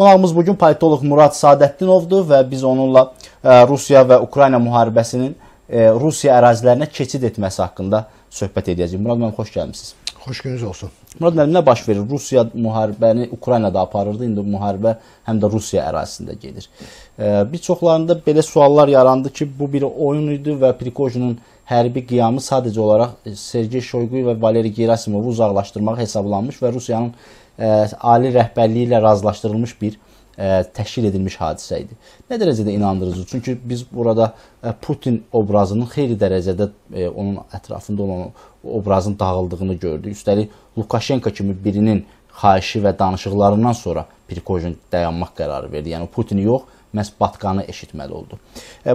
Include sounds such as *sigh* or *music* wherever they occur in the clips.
Qonağımız bugün politoloq Murad Sadətdinovdur və biz onunla e, Rusiya və Ukrayna müharibəsinin e, Rusiya ərazilərinə keçid etməsi haqqında söhbət edəcəyik. Murad müəllim, xoş gəlmisiniz. Xoş gününüz olsun. Murad müəllim, nə baş verir? Rusiya müharibəni Ukraynada aparırdı, indi müharibə həm də Rusiya ərazisində gedir. E, bir çoxlarında belə suallar yarandı ki, bu bir oyun idi və Prikojinin hərbi qiyamı sadəcə olaraq Sergey Shoygu və Valeri Gerasimovu uzaqlaşdırmaq hesablanmış və Rusiyanın ali rəhbərliyi ilə razılaşdırılmış bir ə, təşkil edilmiş hadisə idi. Nə dərəcədə inandırıcı? Çünki biz burada Putin obrazının xeyli dərəcədə ə, onun ətrafında olan obrazın dağıldığını gördük. Üstəlik Lukashenko kimi birinin xahişi və danışıqlarından sonra Prikojin dayanmaq qərarı verdi. Yəni Putini yox, məhz Batkanı eşitməli oldu.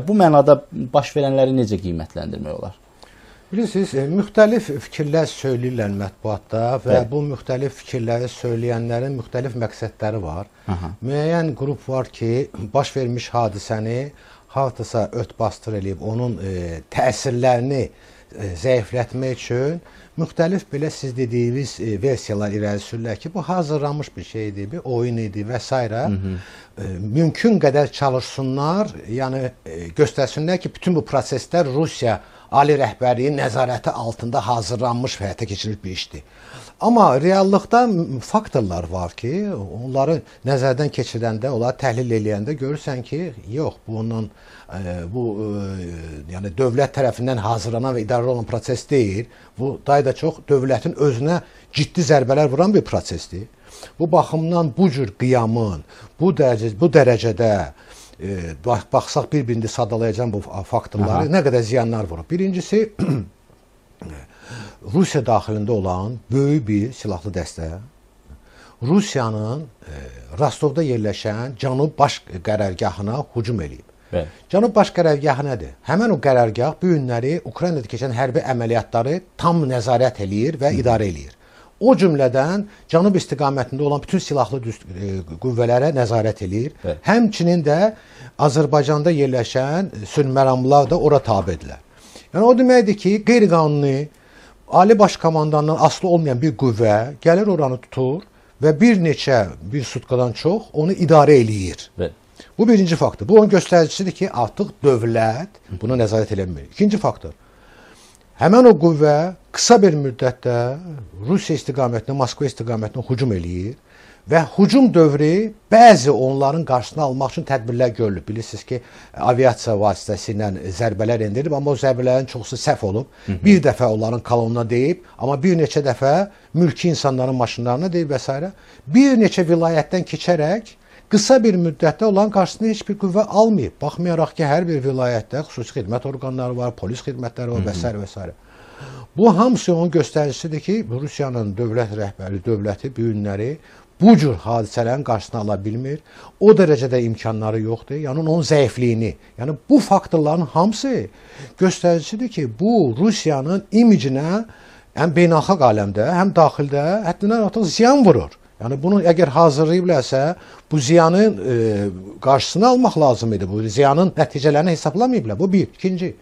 Bu mənada baş verənləri necə qiymətləndirmək olar? Bilirsiniz, e, müxtəlif fikirlər söyləyirlər mətbuatda və Bəli. bu müxtəlif fikirləri söyləyənlərin müxtəlif məqsədləri var. Aha. Müəyyən qrup var ki, baş vermiş hadisəni hardasa ötbastır eləyib, onun e, təsirlərini e, zəiflətmək üçün müxtəlif belə siz dediyiniz e, versiyalar irəli sürürlər ki, bu hazırlanmış bir şeydir, bir oyun idi və s. Hı -hı. E, mümkün qədər çalışsınlar, yəni e, göstərsinlər ki, bütün bu proseslər Rusiya e, ali rəhbərliyin nəzarəti altında hazırlanmış və həyata keçirilmiş bir işdir. Amma reallıqda faktorlar var ki, onları nəzərdən keçirəndə, onları təhlil eləyəndə görürsən ki, yox, bunun e, bu e, yəni dövlət tərəfindən hazırlanan və idarə olunan proses deyil. Bu daha da çox dövlətin özünə ciddi zərbələr vuran bir prosesdir. Bu baxımdan bu cür qiyamın bu dərəcə bu dərəcədə e, baxsaq bir-birini sadalayacağım bu faktorları. Aha. Nə qədər ziyanlar vurub. Birincisi *clears throat* Rusiya daxilində olan böyük bir silahlı dəstə Rusiyanın e, Rostovda yerləşən Cənub Baş qərargahına hücum eləyib. Bəli. Cənub Baş qərargahı nədir? Həmin o qərargah bu günləri Ukraynada keçən hərbi əməliyyatları tam nəzarət eləyir və Hı. idarə eləyir. O cümlədən cənub istiqamətində olan bütün silahlı e, qüvvələrə nəzarət eləyir. Bəli. Həmçinin də Azərbaycanda yerləşən sülhməramlılar da ora tabedirlər. Yəni o deməkdir ki, qeyri-qanuni Ali Baş Komandandan aslı olmayan bir qüvvə gəlir oranı tutur və bir neçə bir sutkadan çox onu idarə eləyir. Bəli. Bu birinci faktor. Bu onun göstəricisidir ki, artıq dövlət buna nəzarət eləmir. İkinci faktor Həmən o qüvvə qısa bir müddətdə Rusiya istiqamətinə, Moskva istiqamətinə hücum eləyir və hücum dövrü bəzi onların qarşısını almaq üçün tədbirlər görülüb. Bilirsiniz ki, aviasiya vasitəsilə zərbələr endirilib, amma o zərbələrin çoxusu səhv olub. Hı -hı. Bir dəfə onların kolonuna deyib, amma bir neçə dəfə mülki insanların maşınlarına deyib və s. Bir neçə vilayətdən keçərək qısa bir müddətdə onların qarşısında heç bir qüvvə almayıb. Baxmayaraq ki, hər bir vilayətdə xüsusi xidmət orqanları var, polis xidmətləri var və s. və s. Bu hamısı onun göstəricisidir ki, Rusiyanın dövlət rəhbəri, dövləti bu günləri bu cür hadisələrin qarşısını ala bilmir. O dərəcədə imkanları yoxdur. Yəni onun zəifliyini, yəni bu faktorların hamısı göstəricisidir ki, bu Rusiyanın imicinə həm beynəlxalq aləmdə, həm daxildə həddindən artıq ziyan vurur. Yəni bunu əgər hazırlayıblərsə, bu ziyanın e, qarşısını almaq lazım idi. Bu ziyanın nəticələrini hesablamayıblar. Bu bir. İkinci,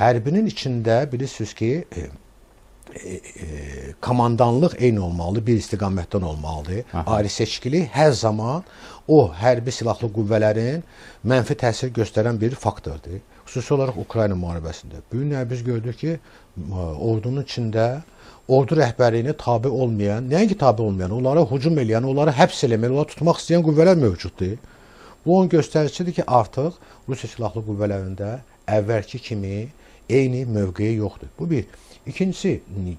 hərbinin içində bilirsiniz ki, e, e, e, komandanlıq eyni olmalıdır, bir istiqamətdən olmalıdır. Aha. Ayrı seçkili hər zaman o hərbi silahlı qüvvələrin mənfi təsir göstərən bir faktordur. Xüsusi olaraq Ukrayna müharibəsində. Bu gün biz gördük ki, e, ordunun içində e, ordu rəhbərliyinə tabe olmayan, nəinki tabe olmayan, onlara hücum eləyən, onları həbs eləmək, onları tutmaq istəyən qüvvələr mövcuddur. Bu onun göstəricisidir ki, artıq Rusiya silahlı qüvvələrində əvvəlki kimi eyni mövqeyi yoxdur. Bu bir. İkincisi,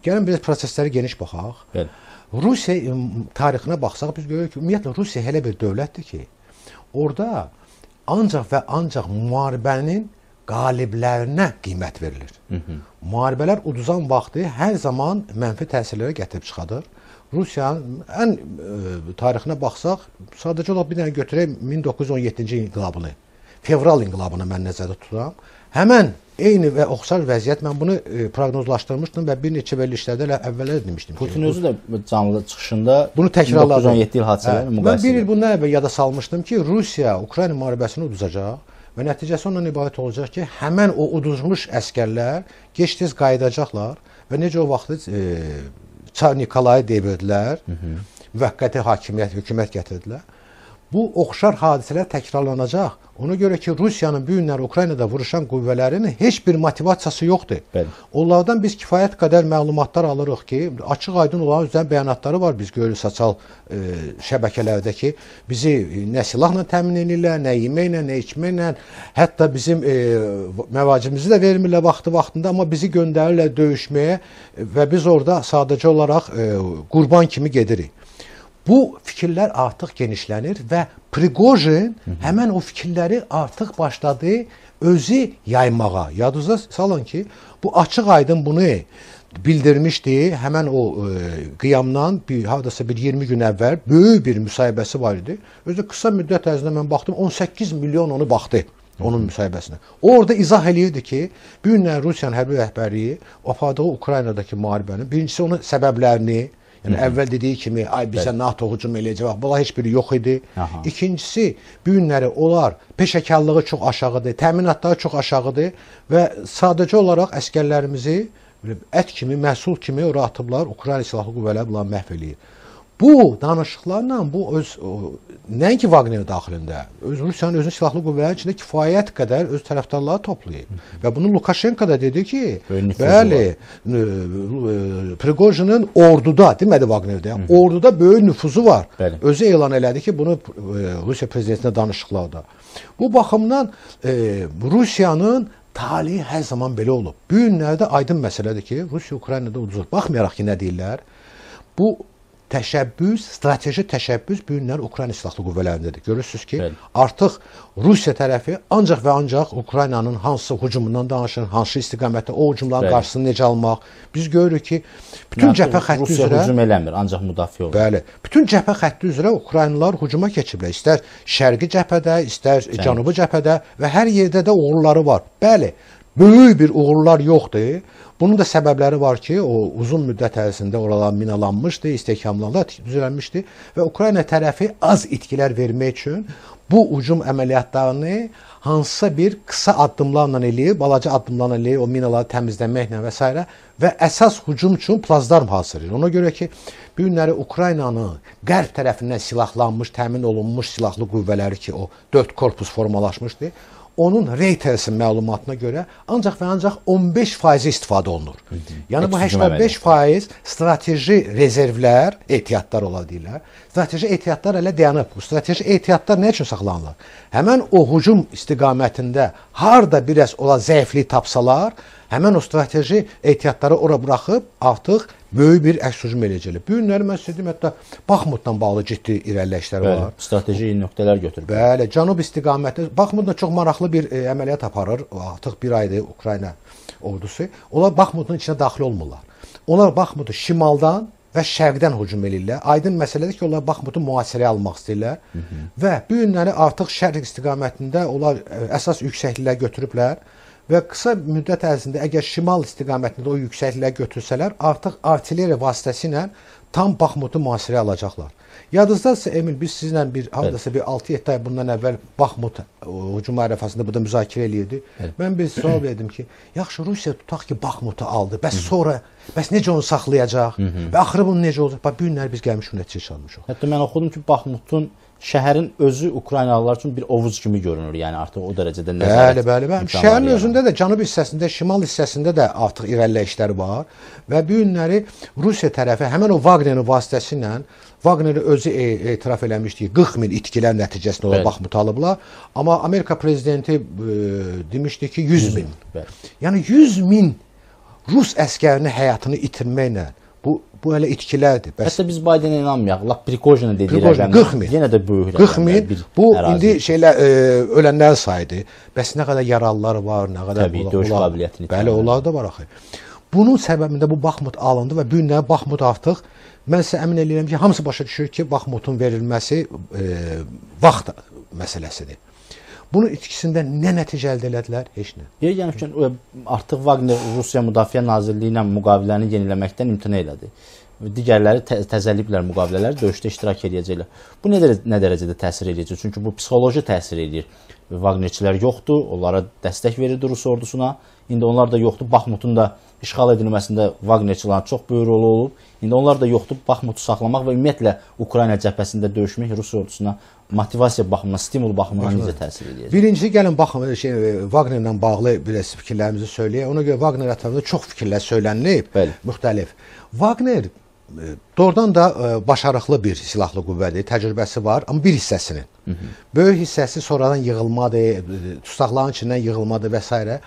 gəlin biraz prosesləri geniş baxaq. Bəli. Rusiya e, tarixinə baxsaq biz görürük ki, ümumiyyətlə Rusiya elə bir dövlətdir ki, orada ancaq və ancaq müharibənin qaliblərinə qiymət verilir. Hı -hı. Müharibələr uduzan vaxtı hər zaman mənfi təsirlərə gətirib çıxadır. Rusiyanın ən ə, e, tarixinə baxsaq, sadəcə olaraq bir dənə götürək 1917-ci inqilabını, fevral inqilabını mən nəzərdə tuturam. Həmin eyni və oxşar vəziyyət mən bunu e, proqnozlaşdırmışdım və bir neçə verilişlərdə elə əvvəllər demişdim. Putin ki, özü də canlı çıxışında bunu təkrarladı. 1917 il hadisələri hə, müqayisə. Mən bir il bundan əvvəl yada salmışdım ki, Rusiya Ukrayna müharibəsini uduzacaq Və nəticəsi ondan ibarət olacaq ki, həmən o uduzmuş əskərlər gec-tez qayıdacaqlar və necə o vaxtı e, Çar Nikolayı devirdilər, müvəqqəti hakimiyyət, hökumət gətirdilər. Bu oxşar hadisələr təkrarlanacaq. Ona görə ki, Rusiyanın bu günlər Ukraynada vuruşan qüvvələrinin heç bir motivasiyası yoxdur. Bəli. Onlardan biz kifayət qədər məlumatlar alırıq ki, açıq-aydın olan üzrə bəyanatları var biz görürük sosial e, şəbəkələrdəki. Bizi nə silahla təmin edirlər, nə yeməklə, nə içməklə, hətta bizim e, məvacimizi də vermirlər vaxtı-vaxtında, amma bizi göndərirlər döyüşməyə və biz orada sadəcə olaraq e, qurban kimi gedirik bu fikirlər artıq genişlənir və Priqojin həmin o fikirləri artıq başladı özü yaymağa. Yadınıza salın ki, bu açıq-aydın bunu bildirmişdi. Həmin o e, qiyamdan bir hardasa bir 20 gün əvvəl böyük bir müsahibəsi var idi. Özü qısa müddət ərzində mən baxdım 18 milyon onu baxdı onun müsahibəsinə. Orada izah eləyirdi ki, bu günlər Rusiyanın hərbi rəhbərliyi apardığı Ukraynadakı müharibəni, birincisi onun səbəblərini, Yəni əvvəl dediyi kimi ay bizə NATO hücum eləyəcək. Bax, buna heç biri yox idi. Aha. İkincisi, bu günləri onlar peşəkarlığı çox aşağıdır, təminatları çox aşağıdır və sadəcə olaraq əskərlərimizi ət kimi, məhsul kimi ora atıblar, Ukrayna silahlı qüvvələri bunları məhv eləyir. Bu danışıqlarla bu öz nəinki Wagner daxilində, öz Rusiyanın özünün silahlı qüvvələri içində kifayət qədər öz tərəfdarları toplayıb. Və bunu Lukashenko da dedi ki, bəli, e, Priqojinin orduda, demədi Wagner-də, orduda böyük nüfuzu var. Bəli. Özü elan elədi ki, bunu e, Rusiya prezidentinə danışıqlarda. Bu baxımdan e, Rusiyanın taliyi hər zaman belə olub. Bu günlərdə aydın məsələdir ki, Rusiya Ukraynada uduzur. Baxmayaraq ki, nə deyirlər? Bu təşəbbüs, strateji təşəbbüs bu günlər Ukrayna silahlı qüvvələrindədir. Görürsüz ki, Bəli. artıq Rusiya tərəfi ancaq və ancaq Ukraynanın hansı hücumundan danışır, hansı istiqamətdə o hücumların Bəli. qarşısını necə almaq. Biz görürük ki, bütün yəni, cəbhə xətti Rusiya üzrə Rusiya hücum eləmir, ancaq müdafiə olur. Bəli, bütün cəbhə xətti üzrə Ukraynalılar hücuma keçiblər. İstər şərqi cəbhədə, istər Cəng. cənubi cəbhədə və hər yerdə də uğurları var. Bəli, böyük bir uğurlar yoxdur. Bunun da səbəbləri var ki, o uzun müddət ərzində oralar minalanmışdı, istehkamlandı, düzəlmişdi və Ukrayna tərəfi az itkilər vermək üçün bu ucum əməliyyatlarını hansısa bir qısa addımlarla eləyib, balaca addımlarla eləyib, o minaları təmizləməklə və s. və əsas hücum üçün plazdarm hazırlayır. Ona görə ki, bu günləri Ukraynanı qərb tərəfindən silahlanmış, təmin olunmuş silahlı qüvvələri ki, o 4 korpus formalaşmışdı onun Reytersin məlumatına görə ancaq və ancaq 15% istifadə olunur. Yəni bu 85% strateji rezervlər, ehtiyatlar ola deyirlər. Strateji ehtiyatlar elə dayanıb. Bu strateji ehtiyatlar nə üçün saxlanılır? Həmin o hücum istiqamətində harda biraz ola zəiflik tapsalar, həmin o strateji ehtiyatları ora buraxıb artıq böyük bir əks-hücum eləyəcəklər. Bu günləri mən sizə deyim, hətta Baxmutdan bağlı ciddi irəliləyişlər Bəli, var. Strateji nöqtələr götürüb. Bəli, cənub istiqaməti Baxmut da çox maraqlı bir e, əməliyyat aparır. Artıq bir aydır Ukrayna ordusu. Onlar Baxmutun içinə daxil olmurlar. Onlar Baxmutu şimaldan və şərqdən hücum eləyirlər. Aydın məsələdir ki, onlar Baxmutu mühasirəyə almaq istəyirlər Hı -hı. və bu günləri artıq şərq istiqamətində onlar e, əsas yüksəkliklər götürüblər və qısa müddət ərzində əgər şimal istiqamətində o yüksəkliyə götürsələr, artıq artilleriya vasitəsilə tam Baxmutu mühasirə alacaqlar. Yadınızdadsa Emil biz sizlə bir hardasa bir 6-7 ay bundan əvvəl Baxmut e, hücum ərəfəsində burada müzakirə eləyirdi. Həl. Mən bir sual verdim ki, yaxşı Rusiya tutaq ki Baxmutu aldı. Bəs Hı -hı. sonra bəs necə onu saxlayacaq? Hı -hı. Və axırı bunu necə olacaq? Bax bu günlər biz gəlmiş bu nəticə çalmışıq. Hətta mən oxudum ki Baxmutun şəhərin özü Ukraynalılar üçün bir ovuz kimi görünür. Yəni artıq o dərəcədə nəzarət. Bəli, bəli, bəli. Şəhərin yəni. özündə də cənub hissəsində, şimal hissəsində də artıq irəliləyişlər var və bu günləri Rusiya tərəfi həmin o Wagnerin vasitəsilə Wagner özü e, etiraf eləmişdi 40 min itkilər nəticəsində ona baxmı talıblar. Amma Amerika prezidenti e, demişdi ki 100 min. 100 min. Bəli. Yəni 100 min Rus əskərinin həyatını itirməklə Bu hələ itkilədir. Bəs Hətta biz Bidenə inanmayaq. Lap Prigojinə dediyi rəqəm 40 min. Yenə də böyük rəqəm. 40 min. Bu ərazi. indi şeylə e, ölənlər sayıdır. Bəs nə qədər yaralılar var, nə qədər Təbii, ola, döyüş ola, qabiliyyətini. Bəli, onlar da var axı. Bunun səbəbində bu Baxmut alındı və bu gündən Baxmut artıq mən sizə əmin eləyirəm ki, hamısı başa düşür ki, Baxmutun verilməsi e, vaxt məsələsidir. Bunu içkisində nə nəticə əldə elədilər? Heç nə. Yeri yəni gəlmişkən e, artıq Wagner Rusiya Müdafiə Nazirliyi ilə müqaviləni yeniləməkdən imtina elədi. Digərləri tə təzəliblər müqavilələri döyüşdə iştirak edəcəklər. Bu nə, dərə nə dərəcədə təsir edəcək? Çünki bu psixoloji təsir edir. Wagnerçilər yoxdur, onlara dəstək verirdi Rus ordusuna. İndi onlar da yoxdur. Bakhmutun da işğal edilməsində Wagnerçilərin çox böyük rolu olub. İndi onlar da yoxdur. Bakhmutu saxlamaq və ümumiyyətlə Ukrayna cəbhəsində döyüşmək Rus ordusuna motivasiya baxımından, stimul baxımından necə təsir edir? Birinci gəlin baxın e, şey e, Wagnerlə bağlı biraz fikirlərimizi söyləyək. Ona görə Wagner ətrafında çox fikirlər söylənilib, Bəli. müxtəlif. Wagner e, doğrudan da başarıqlı bir silahlı qüvvədir, təcrübəsi var, amma bir hissəsini. Hı -hı. Böyük hissəsi sonradan yığılmadır, tutaqların içindən yığılmadır və s.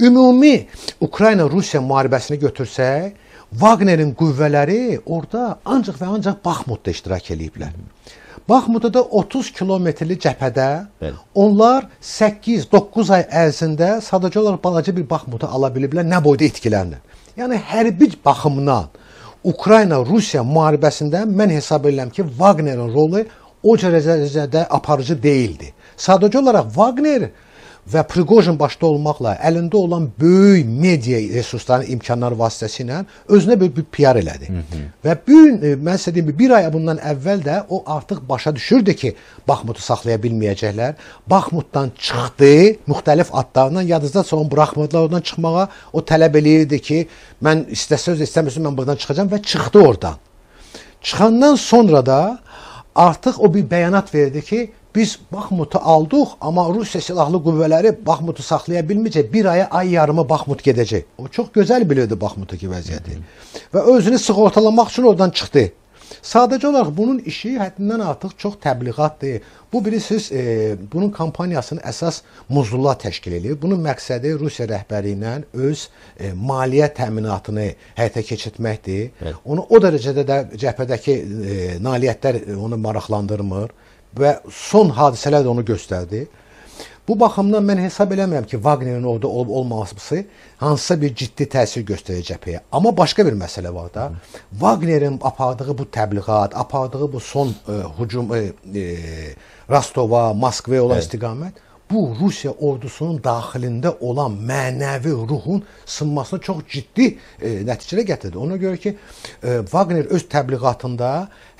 Ümumi Ukrayna-Rusiya müharibəsini götürsək, Wagnerin qüvvələri orada ancaq və ancaq Baxmutda iştirak eləyiblər. Hı -hı. Baxmutada 30 kilometrli cəbhədə Bəli. onlar 8-9 ay ərzində sadəcə olaraq balaca bir baxmutu ala biliblər nə boyda itkilərlə. Yəni hərbi baxımdan Ukrayna-Rusiya müharibəsində mən hesab edirəm ki, Wagnerin rolu o dərəcədə aparıcı deyildi. Sadəcə olaraq Wagner və Priqojin başda olmaqla əlində olan böyük media resurslarının imkanları vasitəsilə özünə bir, bir PR elədi. Hı -hı. Və bu gün e, mən sizə deyim bir ay bundan əvvəl də o artıq başa düşürdü ki, Baxmutu saxlaya bilməyəcəklər. Baxmutdan çıxdı, müxtəlif adlarla yadınızdasə onu buraxmadılar oradan çıxmağa. O tələb eləyirdi ki, mən istəsəz istəmirsən mən burdan çıxacağam və çıxdı oradan. Çıxandan sonra da artıq o bir bəyanat verdi ki, Biz Bakhmut'u aldıq, amma Rusiya silahlı qüvvələri Bakhmut'u saxlaya bilməyəcək. Bir aya, ay yarımı Bakhmut gedəcək. O çox gözəl bilirdi Bakhmutdakı vəziyyəti. Və özünü sığortalamaq üçün oradan çıxdı. Sadəcə olaraq bunun işi həddindən artıq çox təbliğatdır. Bu bilirsiniz, e, bunun kampaniyasını əsas muzlular təşkil edir. Bunun məqsədi Rusiya rəhbəri ilə öz e, maliyyə təminatını həyata keçirtməkdir. Evet. Onu o dərəcədə də cəbhədəki e, nailiyyətlər onu maraqlandırmır və son hadisələr də onu göstərdi. Bu baxımdan mən hesab eləmirəm ki, Wagnerin orada olub olmaması hansısa bir ciddi təsir göstərəcək cəbhəyə. Amma başqa bir məsələ var da. Wagnerin apardığı bu təbliğat, apardığı bu son ə, e, hücum ə, e, ə, e, Rostova, Moskvaya olan evet. istiqamət bu Rusiya ordusunun daxilində olan mənəvi ruhun sınmasına çox ciddi e, nəticələr gətirdi. Ona görə ki, e, Wagner öz təbliğatında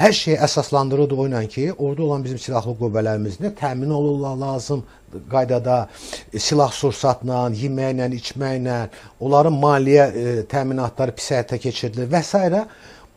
hər şeyi əsaslandırırdı o ilə ki, orada olan bizim silahlı qüvvələrimizin təmin olunmaq lazım qaydada e, silah sursatla, yeməklə, içməklə, onların maliyyə e, təminatları pis həyata keçirilir və s.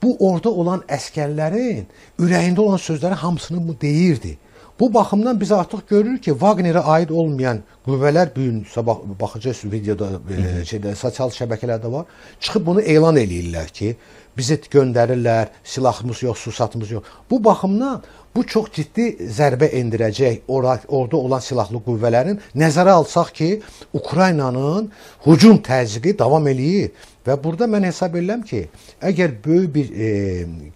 Bu orada olan əskərlərin ürəyində olan sözləri hamısını bu deyirdi. Bu baxımdan biz artıq görürük ki, Wagnerə aid olmayan qüvvələr bu gün sabah baxacağız videoda e, şeydə sosial şəbəkələrdə var. Çıxıb bunu elan eləyirlər ki, bizet göndərirlər, silahımız yox, susatımız yox. Bu baxımdan bu çox ciddi zərbə endirəcək ora, orada olan silahlı qüvvələrin nəzərə alsaq ki, Ukraynanın hücum təzyiqi davam eləyir. Və burada mən hesab edirəm ki, əgər böyük bir e,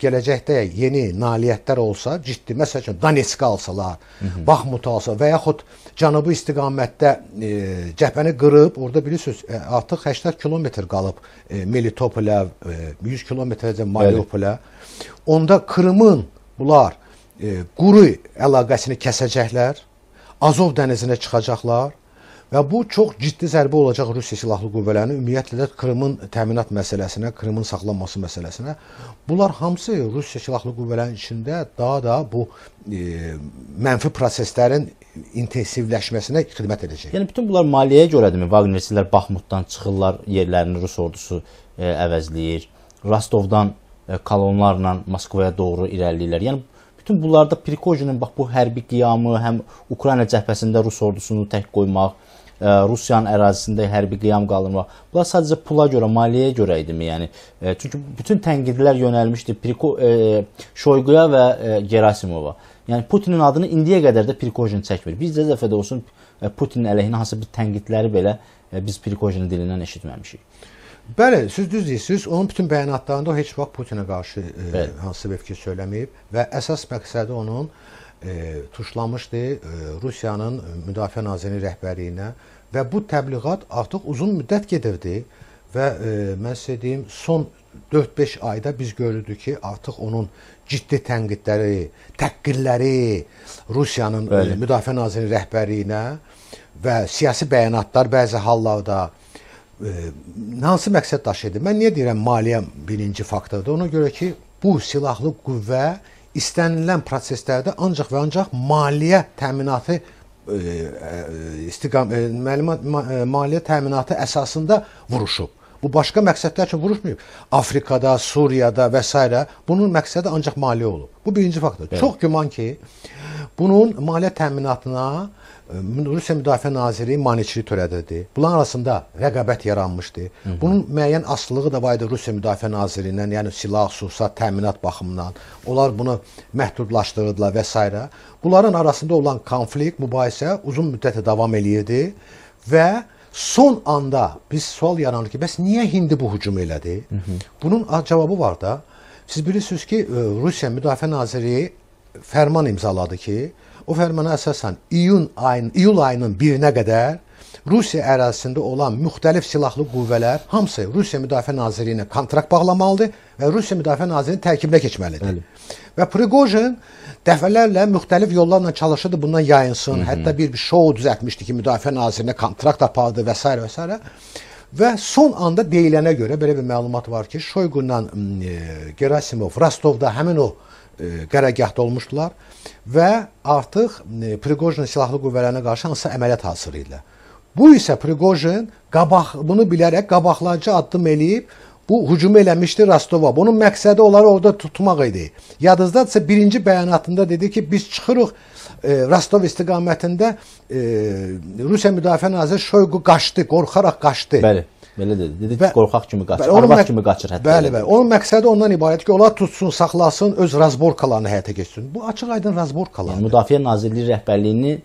gələcəkdə yeni nailiyyətlər olsa, ciddi, məsəl üçün Donetsk alsalar, Baxmut alsa və yaxud cənubi istiqamətdə e, cəbhəni qırıb, orada bilirsiniz, e, artıq 80 kilometr qalıb e, Melitopolə, e, 100 kilometrəcə Mariupolə. Onda Krımın bunlar e, quru əlaqəsini kəsəcəklər. Azov dənizinə çıxacaqlar Və bu çox ciddi zərbə olacaq Rusiya silahlı qüvvələrinin ümumiyyətlə də Krımın təminat məsələsinə, Krımın saxlanması məsələsinə. Bunlar hamısı Rusiya silahlı qüvvələrinin içində daha da bu e, mənfi proseslərin intensivləşməsinə xidmət edəcək. Yəni bütün bunlar maliyyəyə görədirmi? Wagnerçilər Baxmutdan çıxırlar, yerlərini Rus ordusu e, əvəzləyir. Rostovdan e, kolonlarla Moskvaya doğru irəliləyirlər. Yəni bütün bunlarda Prikojinin bax bu hərbi qiyamı, həm Ukrayna cəbhəsində Rus ordusunu tək qoymaq, Rusiyanın ərazisində hərbi qiyam qaldırmaq. Bunlar sadəcə pula görə, maliyyəyə görə idimi? Yəni çünki bütün tənqidlər yönəlmişdi Priko Şoyquya və Gerasimova. Yəni Putinin adını indiyə qədər də Prikojin çəkmir. Biz də dəfə də olsun Putinin əleyhinə hansısa bir tənqidləri belə biz Prikojinin dilindən eşitməmişik. Bəli, siz düz deyirsiniz. Onun bütün bəyanatlarında o heç vaxt Putinə qarşı e, hansısa bir fikir söyləməyib və əsas məqsədi onun e, tuşlanmışdı e, Rusiyanın müdafiə nazirinin rəhbərliyinə e, və bu təbliğat artıq uzun müddət gedirdi və e, mən sizə deyim son 4-5 ayda biz gördük ki, artıq onun ciddi tənqidləri, təqqirləri Rusiyanın e, Bəli. müdafiə nazirinin rəhbərliyinə və siyasi bəyanatlar bəzi hallarda e, hansı məqsəd daşıyırdı? Mən niyə deyirəm maliyyə birinci faktordur? Ona görə ki, bu silahlı qüvvə istənilən proseslərdə ancaq və ancaq maliyyə təminatı E, e, istiqam e, məlumat maliyyə təminatı əsasında vuruşub. Bu başqa məqsədlər üçün vuruşmayıb. Afrikada, Suriyada və s. bunun məqsədi ancaq maliyyə olub. Bu birinci faktor. Evet. Çox güman ki, bunun maliyyə təminatına Rusiya Müdafiə Naziri maneçilik törədirdi. Bunların arasında rəqabət yaranmışdı. Hı -hı. Bunun müəyyən asılılığı da var idi Rusiya Müdafiə Nazirindən, yəni silah, sursat, təminat baxımından. Onlar bunu məhdudlaşdırdılar və s. Bunların arasında olan konflikt, mübahisə uzun müddətə davam eləyirdi və son anda biz sual yaranır ki, bəs niyə Hindi bu hücum elədi? Hı -hı. Bunun cavabı var da. Siz bilirsiniz ki, e, Rusiya Müdafiə Naziri fərman imzaladı ki, O fərmana əsasən iyun ayının iyul ayının 1-nə qədər Rusiya ərazisində olan müxtəlif silahlı qüvvələr hamısı Rusiya Müdafiə Nazirliyi ilə kontrakt bağlamalıdır və Rusiya Müdafiə Nazirliyinin tərkibinə keçməlidir. Əli. Və Priqojin dəfələrlə müxtəlif yollarla çalışırdı bundan yayınsın. Hı -hı. Hətta bir, bir şou düzəltmişdi ki, Müdafiə Nazirliyinə kontrakt apardı və s. və s. Və son anda deyilənə görə belə bir məlumat var ki, Şoyqundan e, Gerasimov Rostovda həmin o E, qərargahda olmuşdular və artıq e, Priqojinin silahlı qüvvələrinə qarşı hansısa əməliyyat hazırlayırlar. Bu isə Priqojin qabaq bunu bilərək qabaqlayıcı addım eləyib bu hücum eləmişdi Rastova. Bunun məqsədi onları orada tutmaq idi. Yadınızdadırsa birinci bəyanatında dedi ki, biz çıxırıq e, Rastov istiqamətində e, Rusiya Müdafiə Naziri Şoyqu qaçdı, qorxaraq qaçdı. Bəli. Belə dedi. Dedi ki, qorxaq kimi qaçır, bəli, arvaq kimi qaçır hətta. Bəli, bəli. Onun məqsədi ondan ibarət ki, onlar tutsun, saxlasın, öz razborkalarını həyata keçirsin. Bu açıq-aydın razborkalardır. Yəni, Müdafiə Nazirliyi rəhbərliyini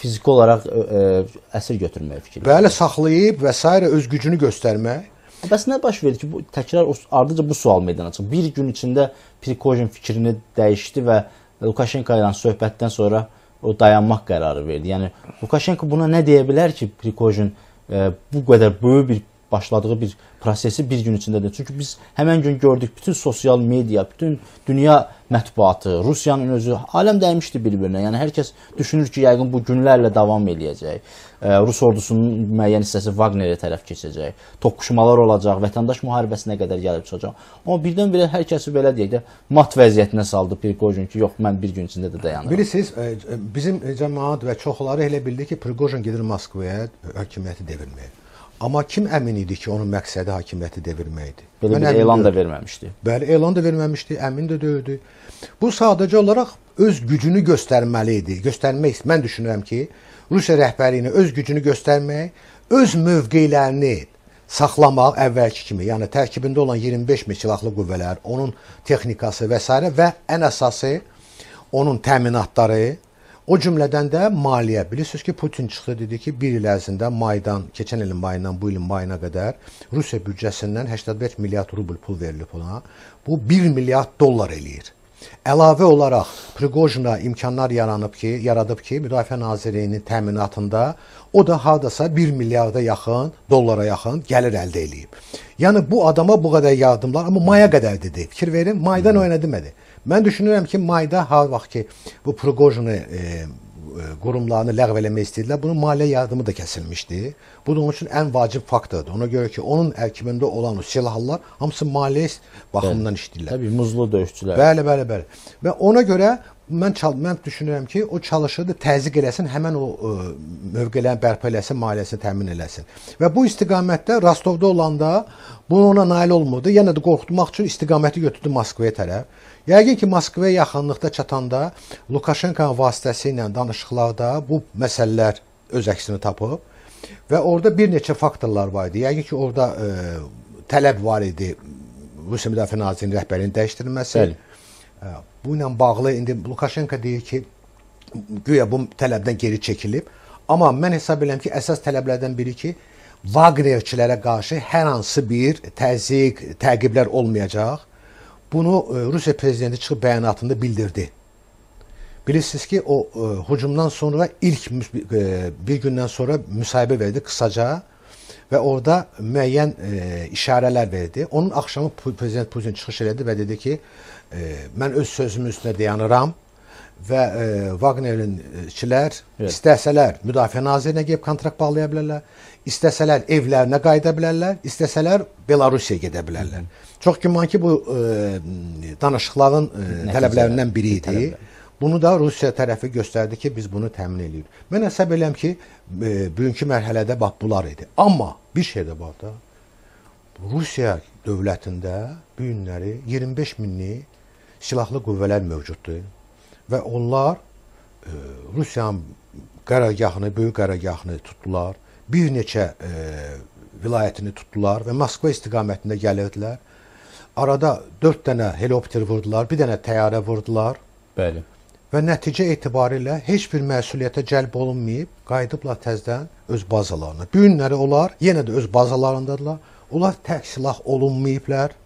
fiziki olaraq ə, e, ə, e, əsir götürmək fikri. Bəli, saxlayıb və s. öz gücünü göstərmək. Bəs nə baş verdi ki, bu təkrar ardıca bu sual meydana çıxdı. Bir gün içində Prikojin fikrini dəyişdi və Lukashenko ilə söhbətdən sonra o dayanmaq qərarı verdi. Yəni Lukashenko buna nə deyə bilər ki, Prikojin e, bu qədər böyük bir başladığı bir prosesi bir gün içində də. Çünki biz həmən gün gördük bütün sosial media, bütün dünya mətbuatı, Rusiyanın özü, aləm dəymişdi bir-birinə. Yəni hər kəs düşünür ki, yəqin bu günlərlə davam eləyəcək. Rus ordusunun müəyyən hissəsi Wagnerə tərəf keçəcək. Toqquşmalar olacaq, vətəndaş müharibəsinə qədər gəlib çıxacaq. Amma birdən-birə hər kəsi belə deyək də mat vəziyyətinə saldı Priqojin ki, yox mən bir gün içində də dayanıram. Bilirsiniz, bizim cəmaət və çoxları elə bildi ki, Priqojin gedir Moskvaya hökuməti devirməyə. Amma kim əmin idi ki, onun məqsədi hakimiyyəti devirməkdir? Belə Mən bir elan da verməmişdi. Bəli, elan da verməmişdi, əmin də deyildi. Bu sadəcə olaraq öz gücünü göstərməli idi. Göstərmək, mən düşünürəm ki, Rusiya rəhbərliyinə öz gücünü göstərmək, öz mövqelərini saxlamaq əvvəlki kimi, yəni tərkibində olan 25 min silahlı qüvvələr, onun texnikası və s. və ən əsası onun təminatları, O cümlədən də maliyyə. Bilirsiniz ki, Putin çıxdı dedi ki, 1 il ərzində maydan, keçən ilin mayından bu ilin mayına qədər Rusiya büdcəsindən 85 milyard rubl pul verilib ona. Bu 1 milyard dollar eləyir. Əlavə olaraq Priqojina imkanlar yaranıb ki, yaradıb ki, Müdafiə Nazirliyinin təminatında o da hardasa 1 milyarda yaxın, dollara yaxın gəlir əldə eləyib. Yəni bu adama bu qədər yardımlar, amma maya qədər dedi. Fikir verin, maydan hmm. oynadı demədi. Mən düşünürəm ki, mayda hər vaxt ki bu Proqojini e, e, qurumlarını ləğv eləmək istədilər. Bunun maliyyə yardımı da kəsilmişdi. Bu da onun üçün ən vacib faktordur. Ona görə ki, onun əlkimində olan o silahlar hamısı maliyyə baxımından işləyirlər. Təbii, muzlu döyüşçülər. Bəli, bəli, bəli. Və ona görə mən çal mən düşünürəm ki, o çalışırdı təzyiq eləsin, həmin o ə, e, mövqelərin bərpa eləsin, maliyyəsini təmin eləsin. Və bu istiqamətdə Rostovda olanda bu ona nail olmurdu. Yenə də qorxutmaq üçün istiqaməti götürdü Moskvaya tərəf. Yəqin ki, Moskvaya yaxınlıqda çatanda Lukaşenkonun vasitəsi ilə danışıqlarda bu məsələlər öz əksini tapıb və orada bir neçə faktorlar var idi. Yəqin ki, orada ə, e, tələb var idi Rusiya Müdafiə Nazirinin rəhbərinin dəyişdirilməsi. Bəli. E, bu ilə bağlı indi Lukaşenko deyir ki, güya bu tələbdən geri çəkilib. Amma mən hesab edirəm ki, əsas tələblərdən biri ki, Wagnerçilərə qarşı hər hansı bir təzyiq, təqiblər olmayacaq Bunu e, Rusya Prezidenti çıkıp beyanatında bildirdi. Bilirsiniz ki o e, hücumdan sonra ilk e, bir günden sonra müsahibe verdi kısaca ve orada müeyyen e, işareler verdi. Onun akşamı Prezident Putin çıkış elədi ve dedi ki, ben öz sözümün üstünə dayanıram və e, Wagnerin e, işçilər evet. istəsələr müdafiə nazirinə gedib kontrakt bağlaya bilərlər, istəsələr evlərinə qayıda bilərlər, istəsələr Belarusiyaya gedə bilərlər. Hı. Çox güman ki bu e, danışıqların e, tələblərindən biri idi. Tələblər. Bunu da Rusiya tərəfi göstərdi ki, biz bunu təmin edirik. Mən hesab edirəm ki, e, bugünkü mərhələdə bax bunlar idi. Amma bir şey də var da. Rusiya dövlətində bu günləri 25 minlik silahlı qüvvələr mövcuddur və onlar e, Rusiyanın qərargahını, böyük qərargahını tutdular. Bir neçə e, vilayətini tutdular və Moskva istiqamətində gəlirdilər. Arada 4 dənə helikopter vurdular, bir dənə təyyarə vurdular. Bəli. Və nəticə etibarilə heç bir məsuliyyətə cəlb olunmayıb, qayıdıblar təzədən öz bazalarına. Bu günləri onlar yenə də öz bazalarındadırlar. Onlar təksilah olunmayıblar.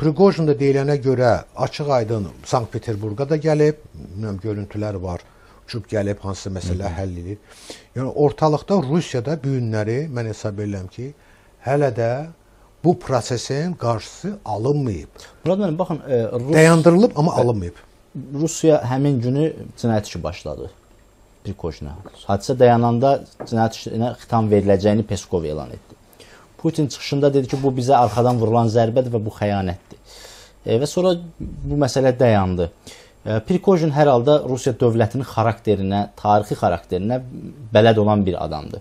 Priqojin də deyilənə görə açıq-aydın Sankt-Peterburqa da gəlib, bilmirəm görüntülər var. Uçub gəlib hansı məsələ həll edir. Yəni ortalıqda Rusiyada bu günləri mən hesab edirəm ki, hələ də bu prosesin qarşısı alınmayıb. Buradan baxın, e, Rus dayandırılıb amma alınmayıb. Rusiya həmin günü cinayət işi başladı. Priqojinə. Hadisə dayananda cinayət işinə xitam veriləcəyini Peskov elan etdi. Putin çıxışında dedi ki, bu bizə arxadan vurulan zərbədir və bu xəyanətdir. E, və sonra bu məsələ dayandı. E, Prikojin hər halda Rusiya dövlətinin xarakterinə, tarixi xarakterinə bələd olan bir adamdır.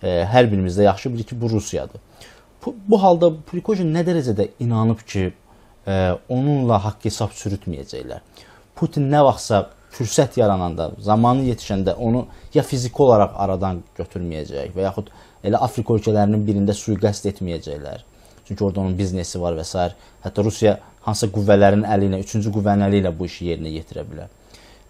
E, hər birimiz də yaxşı bilir ki, bu Rusiyadır. Bu, bu halda Prikojin nə dərəcədə inanıb ki, e, onunla haqq hesab sürütməyəcəklər. Putin nə vaxtsa fürsət yarananda, zamanı yetişəndə onu ya fiziki olaraq aradan götürməyəcək və yaxud e, elə Afrika ölkələrinin birində sui-qəsd etməyəcəklər. Çünki orada onun biznesi var və s. Hətta Rusiya hansısa qüvvələrin əli ilə, 3-cü qüvvənin əli ilə bu işi yerinə yetirə bilər.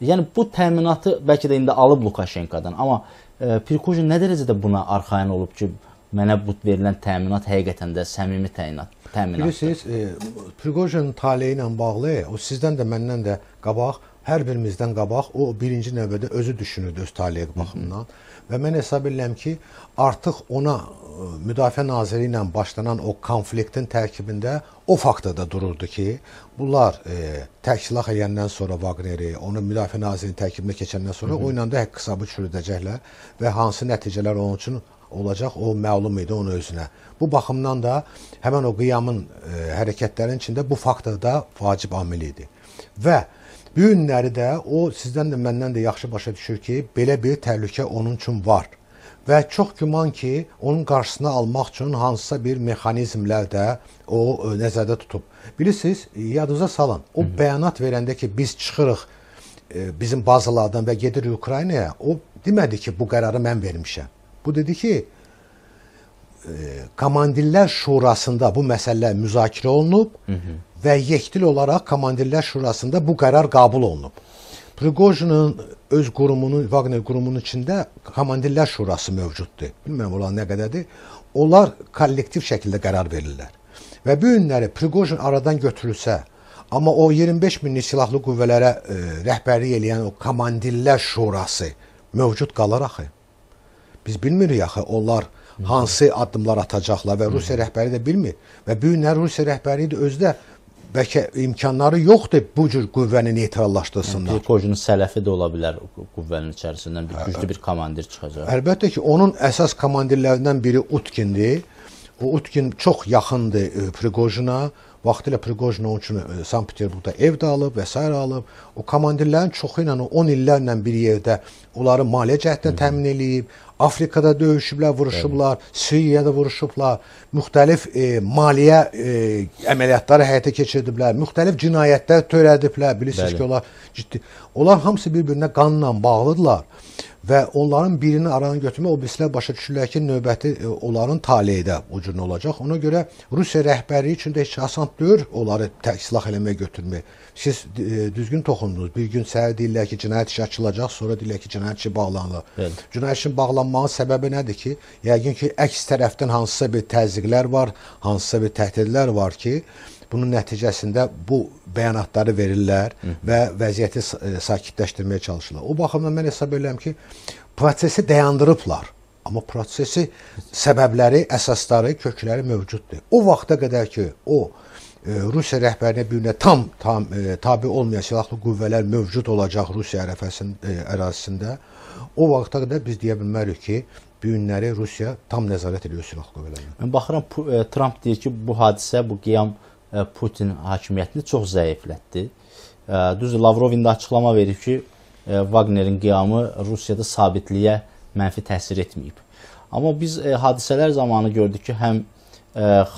Yəni bu təminatı bəlkə də indi alıb Lukaşenkadan, amma e, Prikojin nə dərəcədə buna arxayın olub ki, mənə bu verilən təminat həqiqətən də səmimi təyinat, təminatdır. Bilirsiniz, e, Prikojinin taleyi ilə bağlı o sizdən də məndən də qabaq hər birimizdən qabaq o birinci növbədə özü düşünürdü öz taleyi baxımından. Hı -hı. Və mən hesab edirəm ki, artıq ona e, Müdafiə Naziri ilə başlanan o konfliktin tərkibində o faktda da dururdu ki, bunlar e, tərksilah edəndən sonra Wagner-i, onu Müdafiə Nazirinin tərkibinə keçəndən sonra Hı -hı. o ilə də haqq hesabı çürüdəcəklər və hansı nəticələr onun üçün olacaq, o məlum idi onun özünə. Bu baxımdan da həmin o qiyamın e, hərəkətlərinin içində bu faktor da vacib amil idi. Və Bu günləri də o sizdən də məndən də yaxşı başa düşür ki, belə bir təhlükə onun üçün var və çox güman ki, onun qarşısını almaq üçün hansısa bir mexanizmlər də o e, nəzərdə tutub. Bilirsiniz, yadınıza salın. O bəyanat verəndə ki, biz çıxırıq e, bizim bazalardan və gedirik Ukraynaya, o demədi ki, bu qərarı mən vermişəm. Bu dedi ki, e, komandirlər şurasında bu məsələ müzakirə olunub. Hı -hı və yekdil olaraq Komandirlər Şurasında bu qərar qəbul olunub. Priqojinin öz qurumunun, Wagner qurumunun içində Komandirlər Şurası mövcuddur. Bilmirəm ola nə qədərdir. Onlar kollektiv şəkildə qərar verirlər. Və bu günləri Priqojin aradan götürülsə, amma o 25 minlik silahlı qüvvələrə e, rəhbərlik eləyən o Komandirlər Şurası mövcud qalar axı. Biz bilmirik axı onlar hansı addımlar atacaqlar və Rusiya rəhbəri də bilmir. Və bu günlər Rusiya rəhbəri də özü də bəlkə imkanları yoxdur bu cür qüvvəni neytrallaşdırsınlar. Yəni, Pirkojinin sələfi də ola bilər qüvvənin içərisindən bir hə, güclü hə. bir komandir çıxacaq. Əlbəttə ki, onun əsas komandirlərindən biri Utkindir. O Utkin çox yaxındır e, Priqojina. Vaxtilə Priqojin onun üçün e, Sankt-Peterburqda ev də alıb və s. alıb. O komandirlərin çoxu ilə 10 illərlə bir yerdə onları maliyyə cəhətdən təmin eləyib. Afrikada döyüşüblər, vuruşublar, Suriyada vuruşublar, müxtəlif e, maliyyə e, əməliyyatları həyata keçirdiblər, müxtəlif cinayətlər törədiblər. Bilirsiniz Bəli. ki, onlar ciddi. Onlar hamısı bir-birinə qanla bağlıdırlar və onların birini aranı götürmək, o birisilər başa düşürlər ki, növbəti e, onların taleyidə o cür olacaq. Ona görə Rusiya rəhbərliyi üçün də heç asan deyil onları silah eləməyə götürmək. Siz e, düzgün toxundunuz. Bir gün səhər deyirlər ki, cinayət işi açılacaq, sonra deyirlər ki, cinayət işi bağlanılır. Cinayət işinin bağlanması maraqlanmağın səbəbi nədir ki, yəqin ki, əks tərəfdən hansısa bir təzyiqlər var, hansısa bir təhdidlər var ki, bunun nəticəsində bu bəyanatları verirlər Hı. və vəziyyəti e, sakitləşdirməyə çalışırlar. O baxımdan mən hesab edirəm ki, prosesi dayandırıblar. Amma prosesi səbəbləri, əsasları, kökləri mövcuddur. O vaxta qədər ki, o e, Rusiya rəhbərinə birünə tam, tam e, tabi olmayan silahlı qüvvələr mövcud olacaq Rusiya ərəfəsinin e, ərazisində. O vaxta qədər biz deyə bilmərik ki, bu günləri Rusiya tam nəzarət edir silah qüvvələrini. Mən baxıram e, Tramp deyir ki, bu hadisə, bu qiyam e, Putin hakimiyyətini çox zəiflətdi. E, düzdür, Lavrov indi açıqlama verib ki, Wagnerin qiyamı Rusiyada sabitliyə mənfi təsir etməyib. Amma biz hadisələr zamanı gördük ki, həm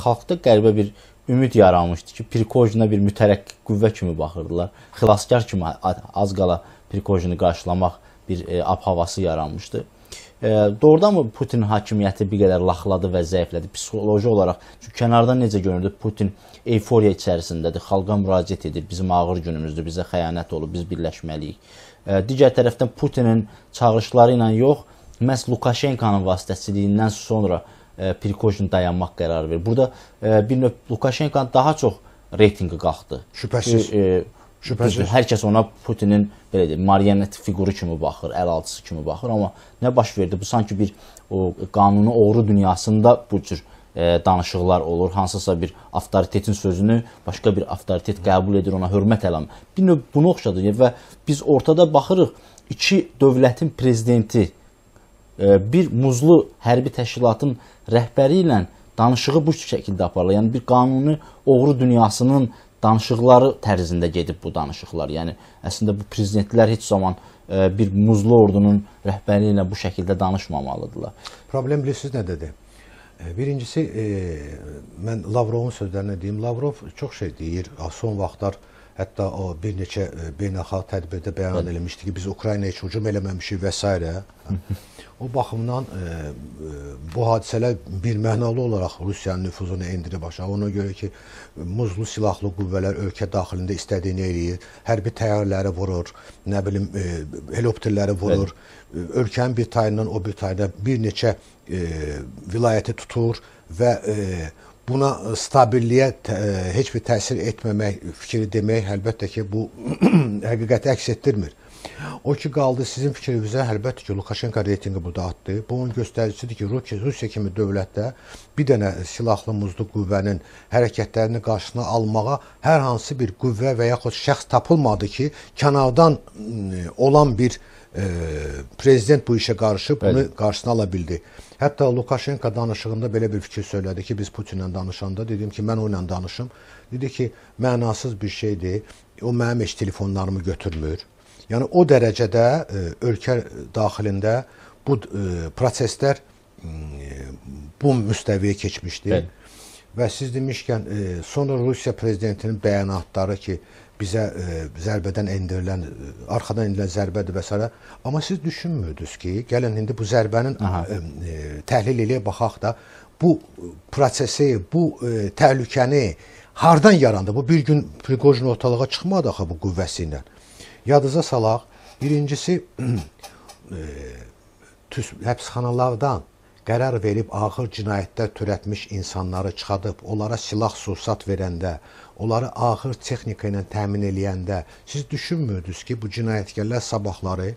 xalqda qəribə bir ümid yaranmışdı ki, Prikojinə bir mütərəqqi qüvvə kimi baxırdılar. Xilaskar kimi az qala Prikojini qarşılamaq bir e, ab havası yaranmışdı. E, doğrudan mı Putin hakimiyyəti bir qədər laxladı və zəiflədi? Psixoloji olaraq, çünki kənardan necə göründü, Putin euforiya içərisindədir, xalqa müraciət edir, bizim ağır günümüzdür, bizə xəyanət olub, biz birləşməliyik. E, digər tərəfdən Putinin çağırışları ilə yox, məhz Lukaşenkanın vasitəçiliyindən sonra Pirkojin dayanmaq qərarı verir. Burada bir növ Lukaşenkan daha çox reytinqi qalxdı. Şübhəsiz. E, e, Şübhəsiz. Hər kəs ona Putinin belə deyim, marionet fiquru kimi baxır, əl altısı kimi baxır, amma nə baş verdi? Bu sanki bir o qanuni oğru dünyasında bu cür e, danışıqlar olur. Hansısa bir avtoritetin sözünü başqa bir avtoritet qəbul edir, ona hörmət əlam. Bir növ bunu oxşadı və biz ortada baxırıq iki dövlətin prezidenti e, bir muzlu hərbi təşkilatın rəhbəri ilə danışığı bu şəkildə aparılır. Yəni bir qanuni oğru dünyasının danışıqları tərzində gedib bu danışıqlar. Yəni əslində bu prezidentlər heç zaman e, bir muzlu ordunun rəhbərliyi ilə bu şəkildə danışmamalıdırlar. Problem bilirsiniz nədir? E, birincisi, e, mən Lavrovun sözlərinə deyim. Lavrov çox şey deyir. Son vaxtlar Hətta o bir neçə e, beynəlxalq tədbirdə bəyan Bəli. eləmişdi ki, biz Ukraynaya heç hücum eləməmişik və s. o baxımdan e, e, bu hadisələr bir mənalı olaraq Rusiyanın nüfuzunu endirib aşağı. Ona görə ki, muzlu silahlı qüvvələr ölkə daxilində istədiyini eləyir. Hərbi təyyarələri vurur, nə bilim, e, helikopterləri vurur. Bəli. E, ölkənin bir tayından o bir tayına bir neçə e, vilayəti tutur və e, buna stabilliyə e, heç bir təsir etməmək fikri demək əlbəttə ki, bu *clears throat* həqiqəti əks etdirmir. O ki qaldı sizin fikrinizə, əlbəttə ki, Lukaşenko reytinqi burada atdı. Bu onun göstəricisidir ki, Rusiya, Rusiya kimi dövlətdə bir dənə silahlı muzlu qüvvənin hərəkətlərini qarşısına almağa hər hansı bir qüvvə və yaxud şəxs tapılmadı ki, kənardan e, olan bir e, prezident bu işə qarışıb bunu qarşısına ala bildi. Hətta Lukaşenko danışığında belə bir fikir söylədi ki, biz Putinlə danışanda dedim ki, mən onunla danışım. Dedi ki, mənasız bir şeydir. O mənim heç telefonlarımı götürmür. Yəni o dərəcədə e, ölkə daxilində bu e, proseslər e, bu müstəviyə keçmişdi. Bəli. Və siz demişkən, sonra Rusiya prezidentinin bəyanatları ki, bizə e, zərbədən endirilən, e, arxadan endirilən zərbədir və s. Amma siz düşünmürdünüz ki, gəlin indi bu zərbənin Aha. e, e, təhlil eləyə baxaq da bu prosesi, bu e, təhlükəni hardan yarandı? Bu bir gün Priqojin ortalığa çıxmadı axı bu qüvvəsi ilə. Yadınıza salaq, birincisi *clears throat* e, tüs, həbsxanalardan qərar verib ağır cinayətlər törətmiş insanları çıxadıb, onlara silah sursat verəndə, onları axır texnika ilə təmin eləyəndə siz düşünmürdünüz ki, bu cinayətkarlar sabahları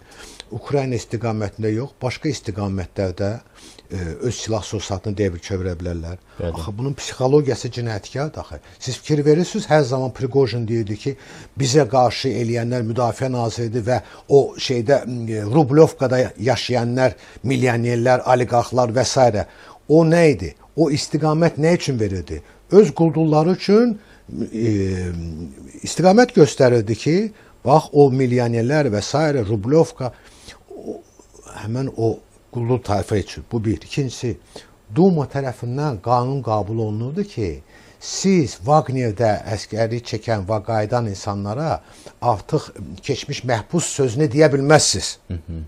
Ukrayna istiqamətində yox, başqa istiqamətlərdə ə, e, öz silah sursatını devir çevirə bilərlər. Bəli. Axı bunun psixologiyası cinayətkardır axı. Siz fikir verirsiniz, hər zaman Priqojin deyirdi ki, bizə qarşı eləyənlər müdafiə naziridir və o şeydə e, Rublyovkada yaşayanlar milyonerlər, oliqarxlar və s. o nə idi? O istiqamət nə üçün verildi? Öz quldurları üçün istiqamət göstərirdi ki, bax o milyonerlər və s. Rublovka o, həmin o qullu tayfa üçün. Bu bir. İkincisi, Duma tərəfindən qanun qəbul olunurdu ki, siz Wagner-də əskəri çəkən və qayıdan insanlara artıq keçmiş məhbus sözünü deyə bilməzsiniz. Hı -hı.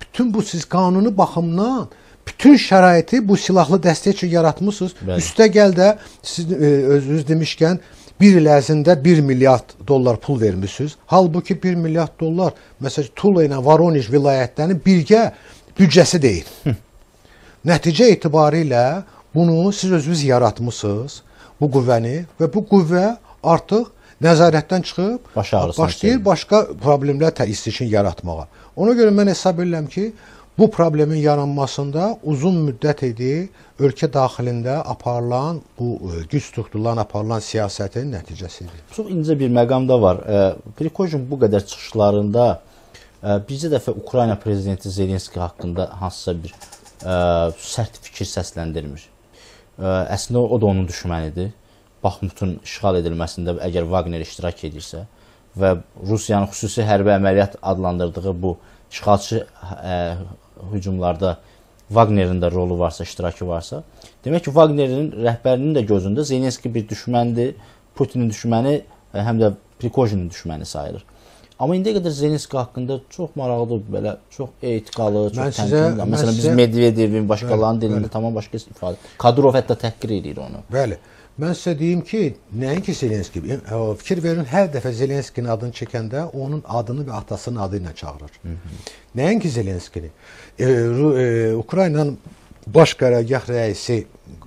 Bütün bu siz qanuni baxımdan bütün şəraiti bu silahlı dəstək üçün yaratmısınız. Üstəgəl də siz e, özünüz demişkən bir il ərzində 1 milyard dollar pul vermisiniz. Halbuki 1 milyard dollar məsələn Tula ilə Voronej vilayətlərinin birgə büdcəsi deyil. Hı. Nəticə itibarilə bunu siz özünüz yaratmısınız bu qüvvəni və bu qüvvə artıq nəzarətdən çıxıb Baş başlayır başqa problemlər təsis üçün yaratmağa. Ona görə mən hesab edirəm ki, Bu problemin yaranmasında uzun müddət idi ölkə daxilində aparılan bu e, güc strukturlarına aparılan siyasətin nəticəsi idi. Çox incə bir məqam da var. E, Prikoşin bu qədər çıxışlarında e, bircə dəfə Ukrayna prezidenti Zelenski haqqında hansısa bir ə, sərt fikir səsləndirmir. Ə, əslində o da onun düşmənidir. Baxmutun işğal edilməsində əgər Wagner iştirak edirsə və Rusiyanın xüsusi hərbi əməliyyat adlandırdığı bu ə, işğalçı ə, hə, hücumlarda Wagnerin də rolu varsa, iştirakı varsa, demək ki, Wagnerin rəhbərinin də gözündə Zelenski bir düşməndir, Putinin düşməni hə, həm də Prikojinin düşməni sayılır. Amma indiyə qədər Zelenski haqqında çox maraqlı, belə çox etiqalı, mən çox tənqidli. Məsələn, biz Medvedevin, başqalarının dilində tamam başqa ifadə. Kadırov hətta təhqir eləyir onu. Bəli. Mən sizə deyim ki, nəinki Zelenski, e, fikir verin, hər dəfə Zelenskinin adını çəkəndə onun adını və atasının adı ilə çağırır. Hı -hı. Nəinki Zelenskini. E, e, Ukraynanın baş qərargah rəisi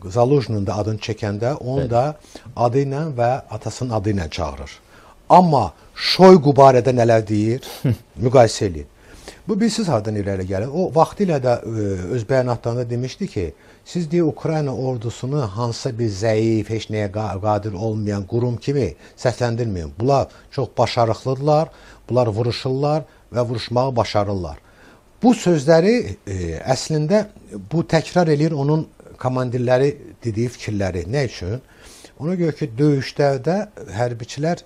Zalujnin də adını çəkəndə onu da adı ilə və atasının adı ilə çağırır. Amma Şoyqu barədə nələr deyir? *laughs* müqayisə edin. Bu bilsiz hardan irəli gəlir. O vaxtilə də e, öz bəyanatlarında demişdi ki, Siz deyə Ukrayna ordusunu hansısa bir zəif, heç nəyə qadir olmayan qurum kimi səsləndirməyin. Bunlar çox başarıqlıdırlar, bunlar vuruşurlar və vuruşmağı başarırlar. Bu sözləri e, əslində bu təkrar eləyir onun komandirləri dediyi fikirləri. Nə üçün? Ona görə ki, döyüşlərdə hərbiçilər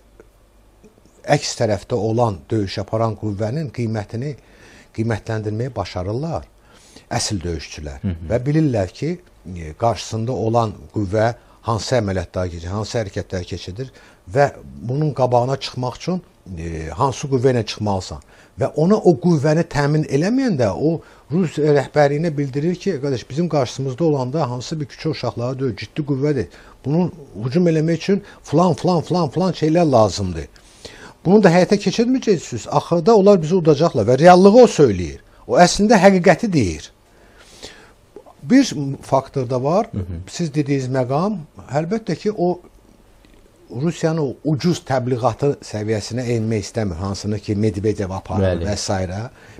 əks tərəfdə olan döyüş aparan qüvvənin qiymətini qiymətləndirməyi başarırlar əsl döyüşçülər Hı -hı. və bilirlər ki, e, qarşısında olan qüvvə hansı əməliyyatlar keçir, hansı hərəkətlər keçirir və bunun qabağına çıxmaq üçün e, hansı qüvvə ilə çıxmalısan və ona o qüvvəni təmin eləməyəndə o Rus rəhbərliyinə bildirir ki, qardaş bizim qarşımızda olanda hansı bir küçə uşaqları deyil, ciddi qüvvədir. Bunun hücum eləmək üçün falan falan falan falan şeylər lazımdır. Bunu da həyata keçirməyəcəksiniz. Axırda onlar bizi udacaqlar və reallığı o söyləyir. O əslində həqiqəti deyir. Bir faktor da var. Hı hı. Siz dediyiniz məqam əlbəttə ki, o Rusiyanın o ucuz təbliğatı səviyyəsinə enmək istəmir, hansını ki, Medvedev aparır və s.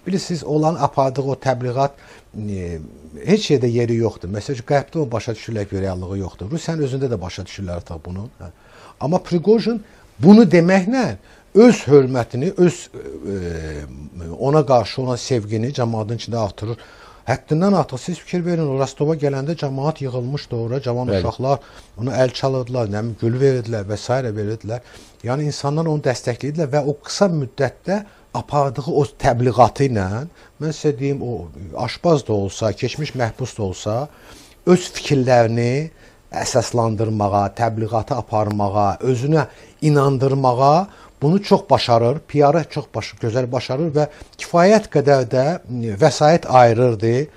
Bilirsiniz, olan apardığı o təbliğat e, heç yerdə yeri yoxdur. Məsələn, qərbdə o başa düşürlər ki, reallığı yoxdur. Rusiyanın özündə də başa düşürlər artıq bunu. Hə. Amma Priqojin bunu deməklə öz hörmətini, öz e, e, ona qarşı olan sevgini cəmaatın içində artırır Həddindən artıq siz fikir verin, Rostova gələndə cəmaət yığılmışdı ora, cavan Bəli. uşaqlar onu əl çalırdılar, nə gül verirdilər və s. verirdilər. Yəni insanlar onu dəstəkləyirdilər və o qısa müddətdə apardığı o təbliğatı ilə mən sizə deyim o aşbaz da olsa, keçmiş məhbus da olsa öz fikirlərini əsaslandırmağa, təbliğatı aparmağa, özünə inandırmağa bunu çox başarır, PR-ı çox baş, gözəl başarır və kifayət qədər də e, vəsait ayırırdı.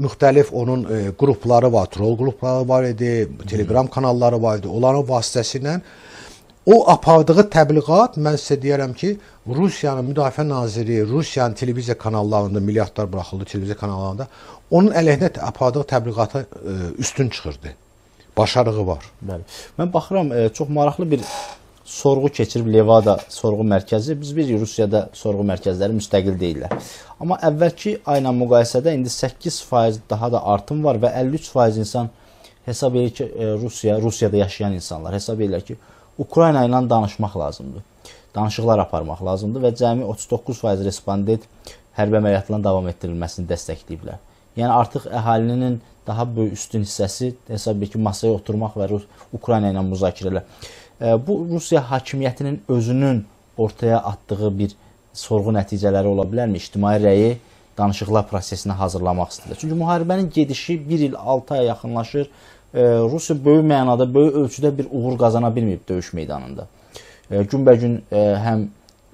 Müxtəlif onun e, qrupları var, troll qrupları var idi, Telegram kanalları var idi. Onların vasitəsilə o apardığı təbliğat mən sizə deyirəm ki, Rusiyanın müdafiə naziri, Rusiyanın televiziya kanallarında milyardlar buraxıldı televiziya kanallarında onun əleyhinə apardığı təbliğata e, üstün çıxırdı. Başarığı var. Bəli. Mən baxıram, e, çox maraqlı bir sorğu keçirib Levada sorğu mərkəzi. Biz bilirik Rusiyada sorğu mərkəzləri müstəqil deyillər. Amma əvvəlki ayla müqayisədə indi 8% daha da artım var və 53% insan hesab edir ki, e, Rusiya, Rusiyada yaşayan insanlar hesab edirlər ki, Ukrayna ilə danışmaq lazımdır. Danışıqlar aparmaq lazımdır və cəmi 39% respondent hərbi əməliyyatların davam etdirilməsini dəstəkləyiblər. Yəni artıq əhalinin daha böyük üstün hissəsi hesab edir ki, masaya oturmaq və Rus Ukrayna ilə müzakirələr Bu Rusiya hakimiyyətinin özünün ortaya atdığı bir sorğu nəticələri ola bilərmi? İctimai rəyi danışıqlar prosesinə hazırlamaq istəyir. Çünki müharibənin gedişi 1 il 6 aya yaxınlaşır. Rusiya böyük mənada, böyük ölçüdə bir uğur qazana bilməyib döyüş meydanında. Günbəgün e, həm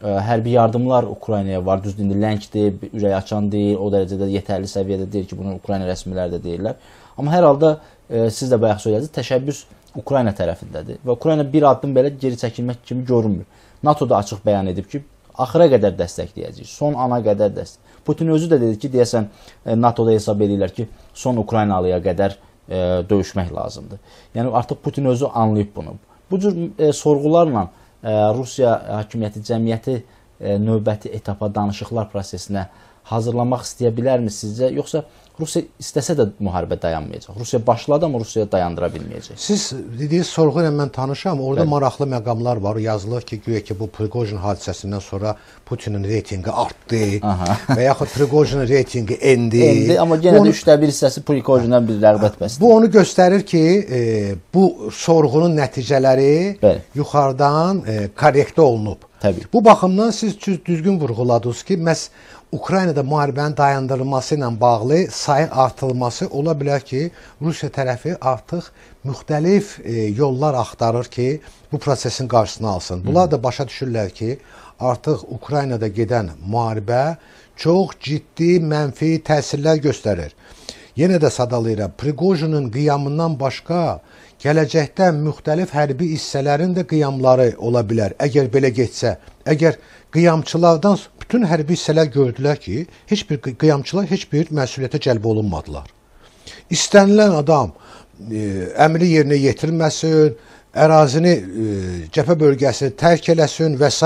e, hərbi yardımlar Ukraynaya var. Düzdür, indi ləng deyil, ürək açan deyil, o dərəcədə yetərli səviyyədə deyil ki, bunu Ukrayna rəsmiləri də deyirlər. Amma hər halda e, siz də bayaq söylədiniz, təşəbbüs Ukrayna tərəfindədir və Ukrayna bir addım belə geri çəkilmək kimi görünmür. NATO da açıq bəyan edib ki, axıra qədər dəstəkləyəcəyik, son ana qədər dəstək. Putin özü də dedi ki, deyəsən e, NATO-da hesab edirlər ki, son Ukraynalıya qədər ə, e, döyüşmək lazımdır. Yəni artıq Putin özü anlayıb bunu. Bu cür ə, e, sorğularla ə, Rusiya hakimiyyəti cəmiyyəti ə, növbəti etapa danışıqlar prosesinə ə, hazırlamaq istəyə bilərmi sizcə? Yoxsa Rusiya istəsə də müharibə dayanmayacaq. Rusiya başladı amma Rusiya dayandıra bilməyəcək. Siz dediyiniz sorğu ilə mən tanışam. Orada Bəli. maraqlı məqamlar var. Yazılır ki, güya ki bu Priqojin hadisəsindən sonra Putinin reytinqi artdı Aha. və yaxud Priqojinin reytinqi endi. Endi amma yenə onu, də 3də 1 hissəsi Priqojinə bir rəğbət bəsdir. Bu onu göstərir ki, e, bu sorğunun nəticələri Bəli. yuxarıdan e, korrektə olunub. Təbii. Bu baxımdan siz düzgün vurğuladınız ki, məs Ukraynada müharibənin dayandırılması ilə bağlı sayın artırılması ola bilər ki, Rusiya tərəfi artıq müxtəlif e, yollar axtarır ki, bu prosesin qarşısını alsın. Bunlar da başa düşürlər ki, artıq Ukraynada gedən müharibə çox ciddi mənfi təsirlər göstərir. Yenə də sadalayıram, Priqojinin qiyamından başqa gələcəkdə müxtəlif hərbi hissələrin də qiyamları ola bilər. Əgər belə getsə, əgər qiyamçılardan bütün hərbi hissələr gördülər ki, heç bir qiyamçılar heç bir məsuliyyətə cəlb olunmadılar. İstənilən adam ə, e, əmri yerinə yetirməsin, ərazini ə, e, cəbhə bölgəsini tərk eləsin və s.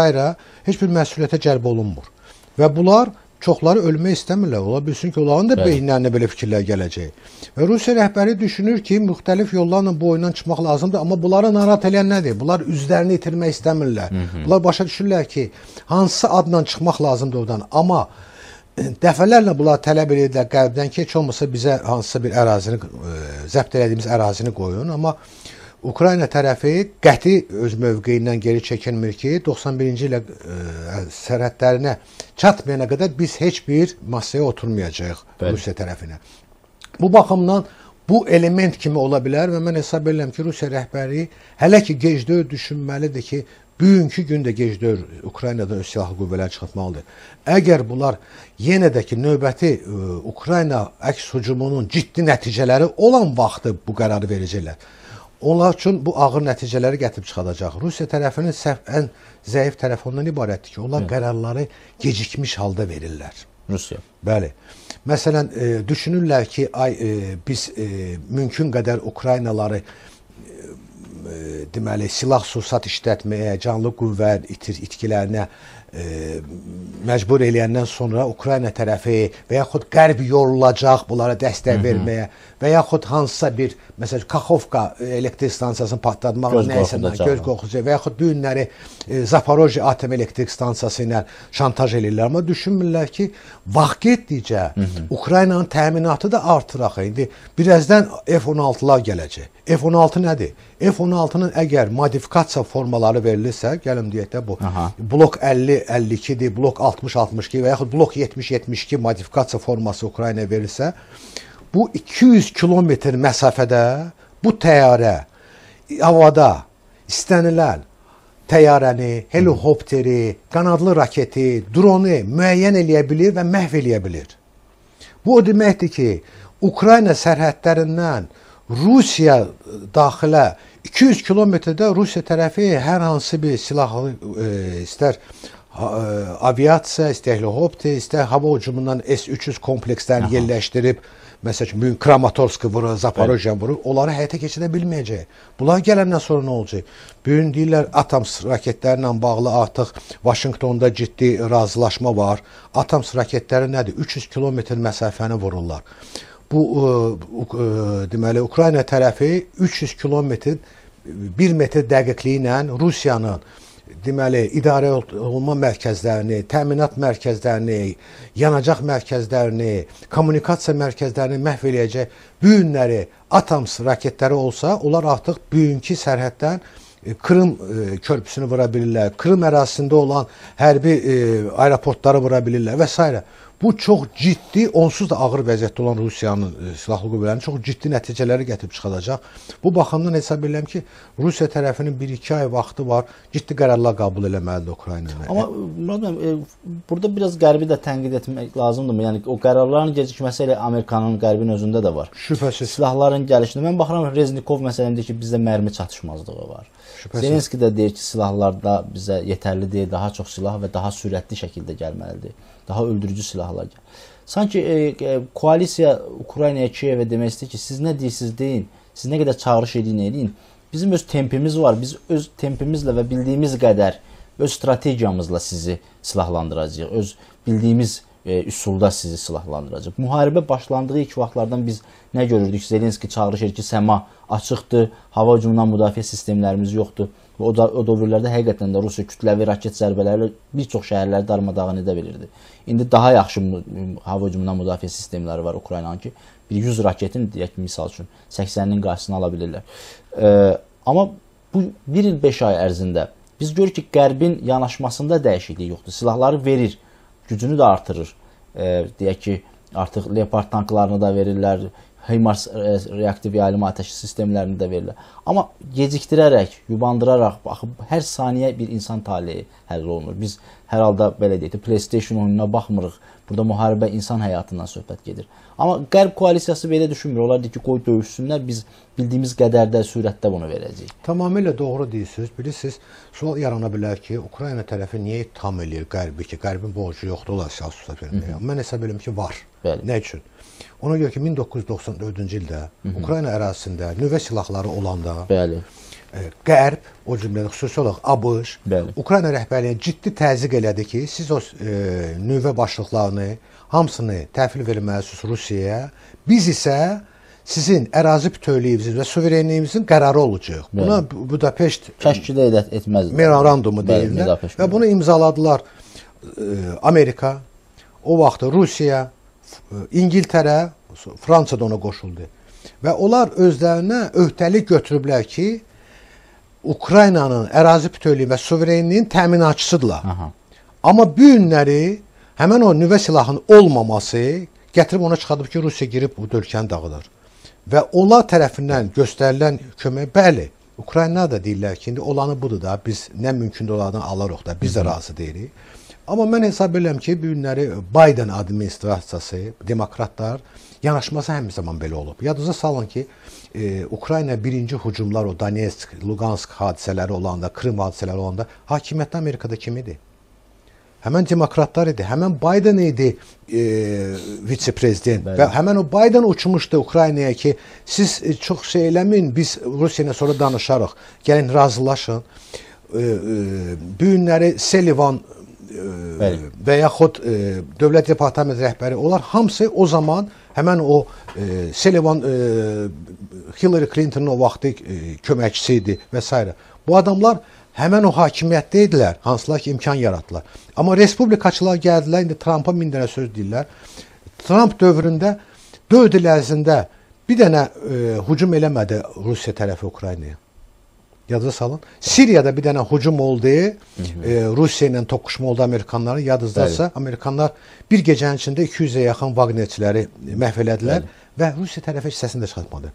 heç bir məsuliyyətə cəlb olunmur. Və bunlar çoxları ölmək istəmirlər. Ola bilsin ki, onların da beyinlərinə belə fikirlər gələcək. Və Rusiya rəhbəri düşünür ki, müxtəlif yollarla bu oyundan çıxmaq lazımdır, amma bunları narahat eləyən nədir? Bunlar üzlərini itirmək istəmirlər. Hı -hı. Bunlar başa düşürlər ki, hansısa adla çıxmaq lazımdır oradan, amma e, dəfələrlə bunlar tələb edirlər qərbdən ki, heç olmasa bizə hansısa bir ərazini, ə, e, zəbt elədiyimiz ərazini qoyun, amma Ukrayna tərəfi qəti öz mövqeyindən geri çəkinmir ki, 91-ci ilə ə, e, sərhədlərinə çatmayana qədər biz heç bir masaya oturmayacağıq Bəli. Rusiya tərəfinə. Bu baxımdan bu element kimi ola bilər və mən hesab edirəm ki, Rusiya rəhbəri hələ ki gecdör düşünməlidir ki, Bugünkü gündə gecdör Ukraynadan öz silahlı qüvvələri çıxartmalıdır. Əgər bunlar yenə də ki növbəti ə, e, Ukrayna əks hücumunun ciddi nəticələri olan vaxtı bu qərarı verəcəklər. Onlar üçün bu ağır nəticələri gətirib çıxadacaq. Rusiya tərəfinin səhv ən zəif tərəfi ondan ibarətdir ki, onlar Hı. qərarları gecikmiş halda verirlər. Rusiya. Bəli. Məsələn, e, düşünürlər ki, ay e, biz e, mümkün qədər Ukraynaları e, e deməli silah-sursat işlətməyə, canlı qüvvə itir itkilərinə e, məcbur eləyəndən sonra Ukrayna tərəfi və yaxud qərb yorulacaq bunlara dəstək verməyə və yaxud hansısa bir məsəl Kaxovka elektrik stansiyasını partlatmaqla nəyisə göz qorxucu və yaxud bu günləri e, Zaporojye atom elektrik stansiyası ilə şantaj eləyirlər amma düşünmürlər ki vaxt getdikcə Ukraynanın təminatı da artıraq indi birazdan F16-lar gələcək. F16 nədir? F16-nın əgər modifikasiya formaları verilirsə, gəlin deyək də bu Aha. blok 50 52-dir, blok 60-62 və yaxud blok 70-72 modifikasiya forması Ukrayna verilsə, bu 200 kilometr məsafədə bu təyyarə havada istənilən təyyarəni, helikopteri, qanadlı raketi, dronu müəyyən eləyə bilir və məhv eləyə bilir. Bu o deməkdir ki, Ukrayna sərhədlərindən Rusiya daxilə 200 kilometrdə Rusiya tərəfi hər hansı bir silahlı e, istər E, aviasiya, istəkli hopti, istək hava ucumundan S-300 komplekslərini yerləşdirib, məsəl üçün, bugün Kramatorski vurur, Zaporojya vurur, onları həyata keçirə bilməyəcək. Bunlar gələndən sonra nə olacaq? Bugün deyirlər, Atams raketlərlə bağlı artıq Vaşinqtonda ciddi razılaşma var. Atams raketləri nədir? 300 kilometr məsafəni vururlar. Bu, ə, e, ə, e, deməli, Ukrayna tərəfi 300 kilometr, 1 metr dəqiqliyi ilə Rusiyanın deməli, idarə olunma mərkəzlərini, təminat mərkəzlərini, yanacaq mərkəzlərini, kommunikasiya mərkəzlərini məhv eləyəcək büyünləri, ATAMS raketləri olsa, onlar artıq bugünkü sərhəddən e, Krım e, körpüsünü vura bilirlər, Krım ərazisində olan hərbi e, aeroportları vura bilirlər və s. Bu çox ciddi, onsuz da ağır vəziyyətdə olan Rusiyanın e, silahlı qüvvələrinin çox ciddi nəticələri gətirib çıxadacaq. Bu baxımdan hesab edirəm ki, Rusiya tərəfinin 1-2 ay vaxtı var, ciddi qərarlar qəbul eləməlidir Ukrayna ilə. Amma e, Murad bəy, e, burada biraz qərbi də tənqid etmək lazımdır. Yəni o qərarların gecikməsi elə Amerikanın qərbin özündə də var. Şübhəsiz. Silahların gəlişində mən baxıram Reznikov məsələn deyir ki, bizdə mərmi çatışmazlığı var. Şübhəsiz. Zelenski də deyir ki, silahlarda bizə yetərli deyil, daha çox silah və daha sürətli şəkildə gəlməlidir daha öldürücü silahlar. Sanki e, e, koalisiya Ukraynaya, Kiyevə demək istəyir ki, siz nə deyirsiniz deyin, siz nə qədər çağırış edin, edin. Bizim öz tempimiz var. Biz öz tempimizlə və bildiyimiz qədər öz strategiyamızla sizi silahlandıracağıq. Öz bildiyimiz e, üsulda sizi silahlandıracaq. Müharibə başlandığı ilk vaxtlardan biz nə görürdük? Zelenski çağırış edir ki, səma açıqdır, hava hücumundan müdafiə sistemlərimiz yoxdur. O, da, o dövrlərdə həqiqətən də Rusiya kütləvi raket zərbələri ilə bir çox şəhərləri darmadağın edə bilirdi. İndi daha yaxşı hava hücumundan müdafiə sistemləri var Ukraynanın ki, bir 100 raketin deyək misal üçün 80-nin qarşısını ala bilirlər. E, amma bu 1 il 5 ay ərzində biz görürük ki, Qərbin yanaşmasında dəyişiklik yoxdur. Silahları verir, gücünü də artırır. E, deyək ki, artıq Leopard tanklarını da verirlər, HIMARS e, reaktiv yayılma atəşi sistemlərində də verilir. Amma gecikdirərək, yubandıraraq, baxıb hər saniyə bir insan taleyi həll olunur. Biz hər halda belə deyək, PlayStation oyununa baxmırıq. Burada müharibə insan həyatından söhbət gedir. Amma Qərb koalisiyası belə düşünmür. Onlar deyir ki, qoy döyüşsünlər, biz bildiyimiz qədər də sürətdə bunu verəcəyik. Tamamilə doğru deyirsiniz. Bilirsiniz, sual yarana bilər ki, Ukrayna tərəfi niyə tam eləyir Qərbi ki, Qərbin borcu yoxdur ola siyasetə verməyə. Mən hesab edirəm ki, var. Bəli. Nə üçün? Ona görə ki 1994-cü ildə Hı -hı. Ukrayna ərazisində nüvə silahları olanda Bəli. E, qərb, o cümlədən xüsusi olaraq ABŞ Bəli. Ukrayna rəhbərliyinə ciddi təzyiq elədi ki, siz o e, nüvə başlıqlarını hamısını təhvil verməlisiniz Rusiyaya. Biz isə sizin ərazi bütövlüyünüzün və suverenliyinizin qərarı olacaq. Buna e, Bəli. Budapeşt təşkil etməzdi. Memorandumu deyirlər və bunu imzaladılar. E, Amerika, o vaxt Rusiya, İngiltərə, Fransa da ona qoşuldu. Və onlar özlərinə öhdəlik götürüblər ki, Ukraynanın ərazi bütövlüyü və suverenliyinin təminatçısıdırlar. Aha. Amma bu günləri həmin o nüvə silahının olmaması gətirib ona çıxadıb ki, Rusiya girib bu ölkəni dağıdır. Və onlar tərəfindən göstərilən kömək, bəli, Ukrayna da deyirlər ki, indi olanı budur da, biz nə mümkün olanı alırıq da, biz də razı deyirik. Amma mən hesab edirəm ki, bu günləri Biden administrasiyası, demokratlar yanaşması həmin zaman belə olub. Yadınıza salın ki, e, Ukrayna birinci hücumlar o Donetsk, Luqansk hadisələri olanda, Krım hadisələri olanda hakimiyyətdə Amerikada kim idi? Həmin demokratlar idi, həmin Biden idi e, vitse-prezident və həmin o Biden uçmuşdu Ukraynaya ki, siz e, çox şey eləmin, biz Rusiya ilə sonra danışarıq. Gəlin razılaşın. E, e, bu günləri Sullivan Bəli. və yaxud e, Dövlət Departamenti rəhbəri, onlar hamısı o zaman həmən o e, Sullivan e, Hillary Clintonun o vaxtı e, köməkçisi idi və s. Bu adamlar həmən o hakimiyyətdə idilər, hansılar ki imkan yaratdılar. Amma respublikaçılar gəldilər, indi Trumpa min dənə söz deyirlər. Trump dövründə 4 il ərzində bir dənə e, hücum eləmədi Rusiya tərəfi Ukraynaya yadınıza salın. Siriyada bir dənə hücum oldu. Hı -hı. E, Rusiya ilə toqquşma oldu Amerikanların. Yadınızdadsa, Bəli. Amerikanlar bir gecənin içində 200-ə yaxın Wagnerçiləri məhv elədilər Bəli. və Rusiya tərəfi hissəsini də çıxartmadı.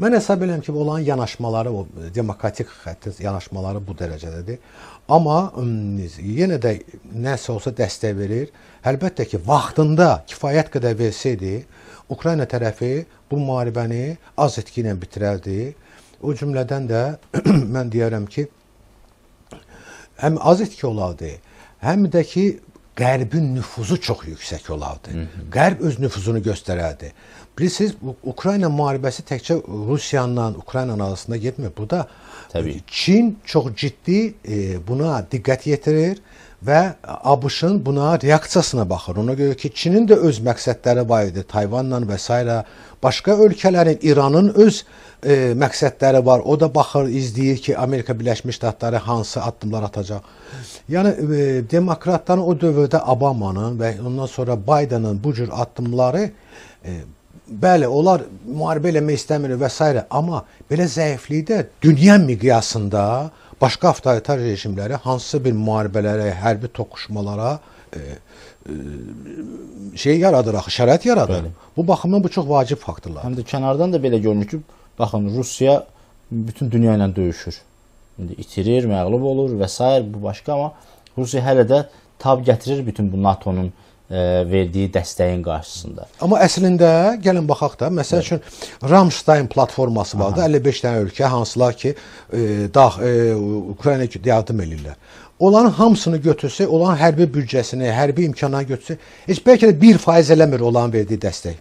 Mən hesab edirəm ki, olan yanaşmaları, o demokratik xəttin yanaşmaları bu dərəcədədir. Amma yenə də nəsə olsa dəstək verir. Əlbəttə ki, vaxtında kifayət qədər versəydi, Ukrayna tərəfi bu müharibəni az itki ilə bitirərdi. O cümlədən də *clears throat* mən deyərəm ki, həm az etki olardı, həm də ki Qərbin nüfuzu çox yüksək olardı. Hı -hı. Qərb öz nüfuzunu göstərərdi. Bilirsiniz, Ukrayna müharibəsi təkcə Rusiyanla Ukrayna arasında getmir. Bu da Təbii. E, Çin çox ciddi e, buna diqqət yetirir. Hı və ABŞ-ın buna reaksiyasına baxır. Ona görə ki, Çinin də öz məqsədləri var idi, Tayvanla və s. başqa ölkələrin, İranın öz e, məqsədləri var. O da baxır, izləyir ki, Amerika Birləşmiş Ştatları hansı addımlar atacaq. Yəni e, demokratların o dövrdə Obamanın və ondan sonra Bidenın bu cür addımları e, Bəli, onlar müharibə eləmək istəmir və s. amma belə zəiflikdə dünya miqyasında e, başqa avtoritar rejimləri hansısa bir müharibələrə, hərbi toqquşmalara e, e, şey yaradır axı, şərait yaradır. Bəli. Bu baxımdan bu çox vacib faktorlardır. Həm də kənardan da belə görünür ki, baxın Rusiya bütün dünya ilə döyüşür. İndi itirir, məğlub olur və s. bu başqa amma Rusiya hələ də tab gətirir bütün bu NATO-nun E, verdiyi dəstəyin qarşısında. Amma əslində gəlin baxaq da, məsəl üçün Ramstein platforması vardı. Aha. 55 dənə ölkə hansılar ki, e, dağ e, Ukraynaya yardım eləyirlər. Onların hamısını götürsək, onların hərbi büdcəsini, hərbi imkanlarını götürsək, heç bəlkə də 1% eləmir onların verdiyi dəstək.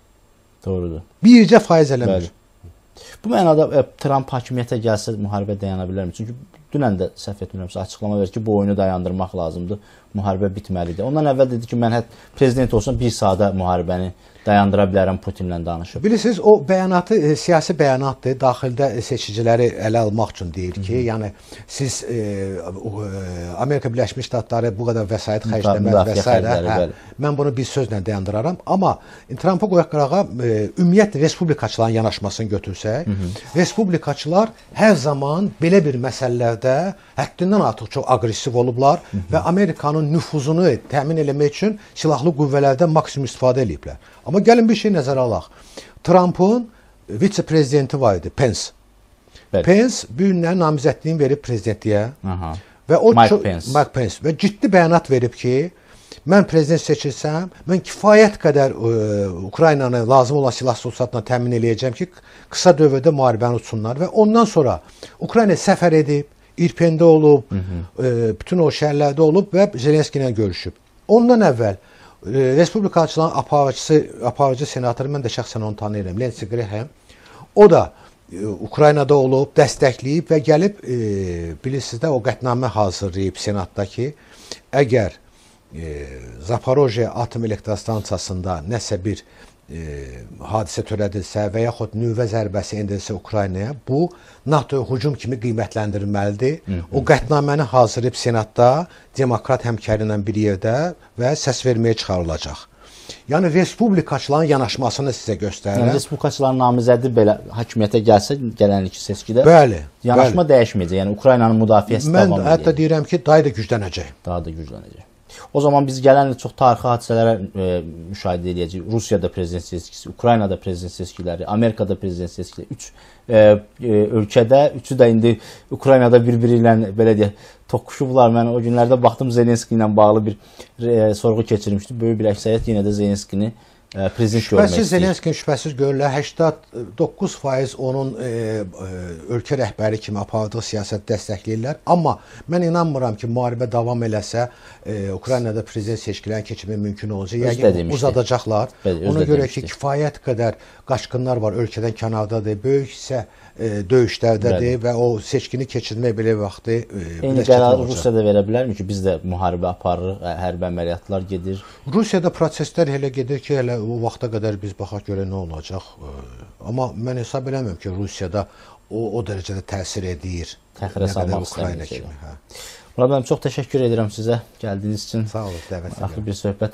Doğrudur. Bircə faiz eləmir. Bəli. Bu mənada e, Tramp hakimiyyətə gəlsə müharibə dayana bilərmi? Çünki Dünən də səhv etmirəmsə açıqlama verdi ki, bu oyunu dayandırmaq lazımdır. Müharibə bitməlidir. Ondan əvvəl dedi ki, mən hətta prezident olsam bir saata müharibəni dayandıra bilərəm Putinlə danışıb. Bilirsiniz, o bəyanatı e, siyasi bəyanatdır. Daxildə e, seçiciləri ələ almaq üçün deyir ki, Hı -hı. yəni siz e, e, Amerika Birləşmiş Ştatları bu qədər vəsait xərcləməz və s. Mən bunu bir sözlə dayandıraram, amma Trampa qoyaq qırağa e, ümumiyyətlə respublikaçıların yanaşmasını götürsək, Hı -hı. respublikaçılar hər zaman belə bir məsələlərdə ölkələrdə həddindən artıq çox aqressiv olublar Hı -hı. və Amerikanın nüfuzunu təmin eləmək üçün silahlı qüvvələrdən maksimum istifadə eləyiblər. Amma gəlin bir şey nəzərə alaq. Trampın vitse-prezidenti var idi, Pence. Bəli. Pence bu günlə namizədliyini verib prezidentliyə. Aha. Və o Mike Pence. Mike Pence və ciddi bəyanat verib ki, mən prezident seçilsəm, mən kifayət qədər ə, e, Ukraynanı lazım olan silah sursatla təmin eləyəcəm ki, qısa dövrdə müharibəni uçsunlar və ondan sonra Ukrayna səfər edib, İrpendə olub, Hı -hı. E, bütün o şəhərlərdə olub və Zelenski ilə görüşüb. Ondan əvvəl e, Respublikaçıların aparıcısı, aparıcı senatoru, mən də şəxsən onu tanıyıram, Lensi Graham. O da e, Ukraynada olub, dəstəkləyib və gəlib, e, bilirsiniz də, o qətnamə hazırlayıb senatdakı. Əgər e, Zaporojye atom elektrostansiyasında nəsə bir E, hadisə törədilsə və yaxud nüvə zərbəsi endilsə Ukraynaya, bu NATO hücum kimi qiymətləndirilməlidir. Hı -hı. O qətnaməni hazırlayıb Senatda demokrat həmkarla bir yerdə və səs verməyə çıxarılacaq. Yəni respublikaçıların yanaşmasını sizə göstərirəm. Yəni respublikaçıların namizədi belə hakimiyyətə gəlsə, gələn iki seçkidə bəli, yanaşma bəli. dəyişməyəcək. Yəni Ukraynanın müdafiəsi Mən davam edəcək. Mən hətta deyirəm ki, daha da güclənəcək. Daha da güclənəcək. O zaman biz gələn il çox tarixi hadisələrə e, müşahidə edəcəyik. Rusiyada prezident seçkisi, Ukraynada prezident seçkiləri, Amerikada prezident seçkiləri 3 e, e, ölkədə, üçü də indi Ukraynada bir-biri ilə belə deyək toqquşublar. Mən o günlərdə baxdım Zelenski ilə bağlı bir e, sorğu keçirmişdi. Böyük bir əksəriyyət yenə də Zelenskini prezident görmək istəyir. Zelenski şübhəsiz görülür. 89% e, onun e, ölkə rəhbəri kimi apardığı siyasət dəstəkləyirlər. Amma mən inanmıram ki, müharibə davam eləsə e, Ukraynada prezident seçkilərinin keçimi mümkün olacaq. Yəqin uzadacaqlar. Bəli, Ona görə demişdi. ki, kifayət qədər qaçqınlar var ölkədən kənardadır. Böyük isə e, e, döyüşlərdədir Bəli. və o seçkini keçirmək belə vaxtı e, İndi qərar Rusiyada verə bilərmi ki, biz də müharibə aparırıq, hərbi əməliyyatlar gedir. Rusiyada proseslər elə gedir ki, elə o vaxta qədər biz baxaq görə nə olacaq. E, amma mən hesab eləmirəm ki, Rusiyada o o dərəcədə təsir edir. Təxirə salmaq Ukrayna kimi, hə. Murad müəllim çox təşəkkür edirəm sizə gəldiyiniz üçün. Sağ olun, dəvət edirəm. Axı bir söhbət oldu.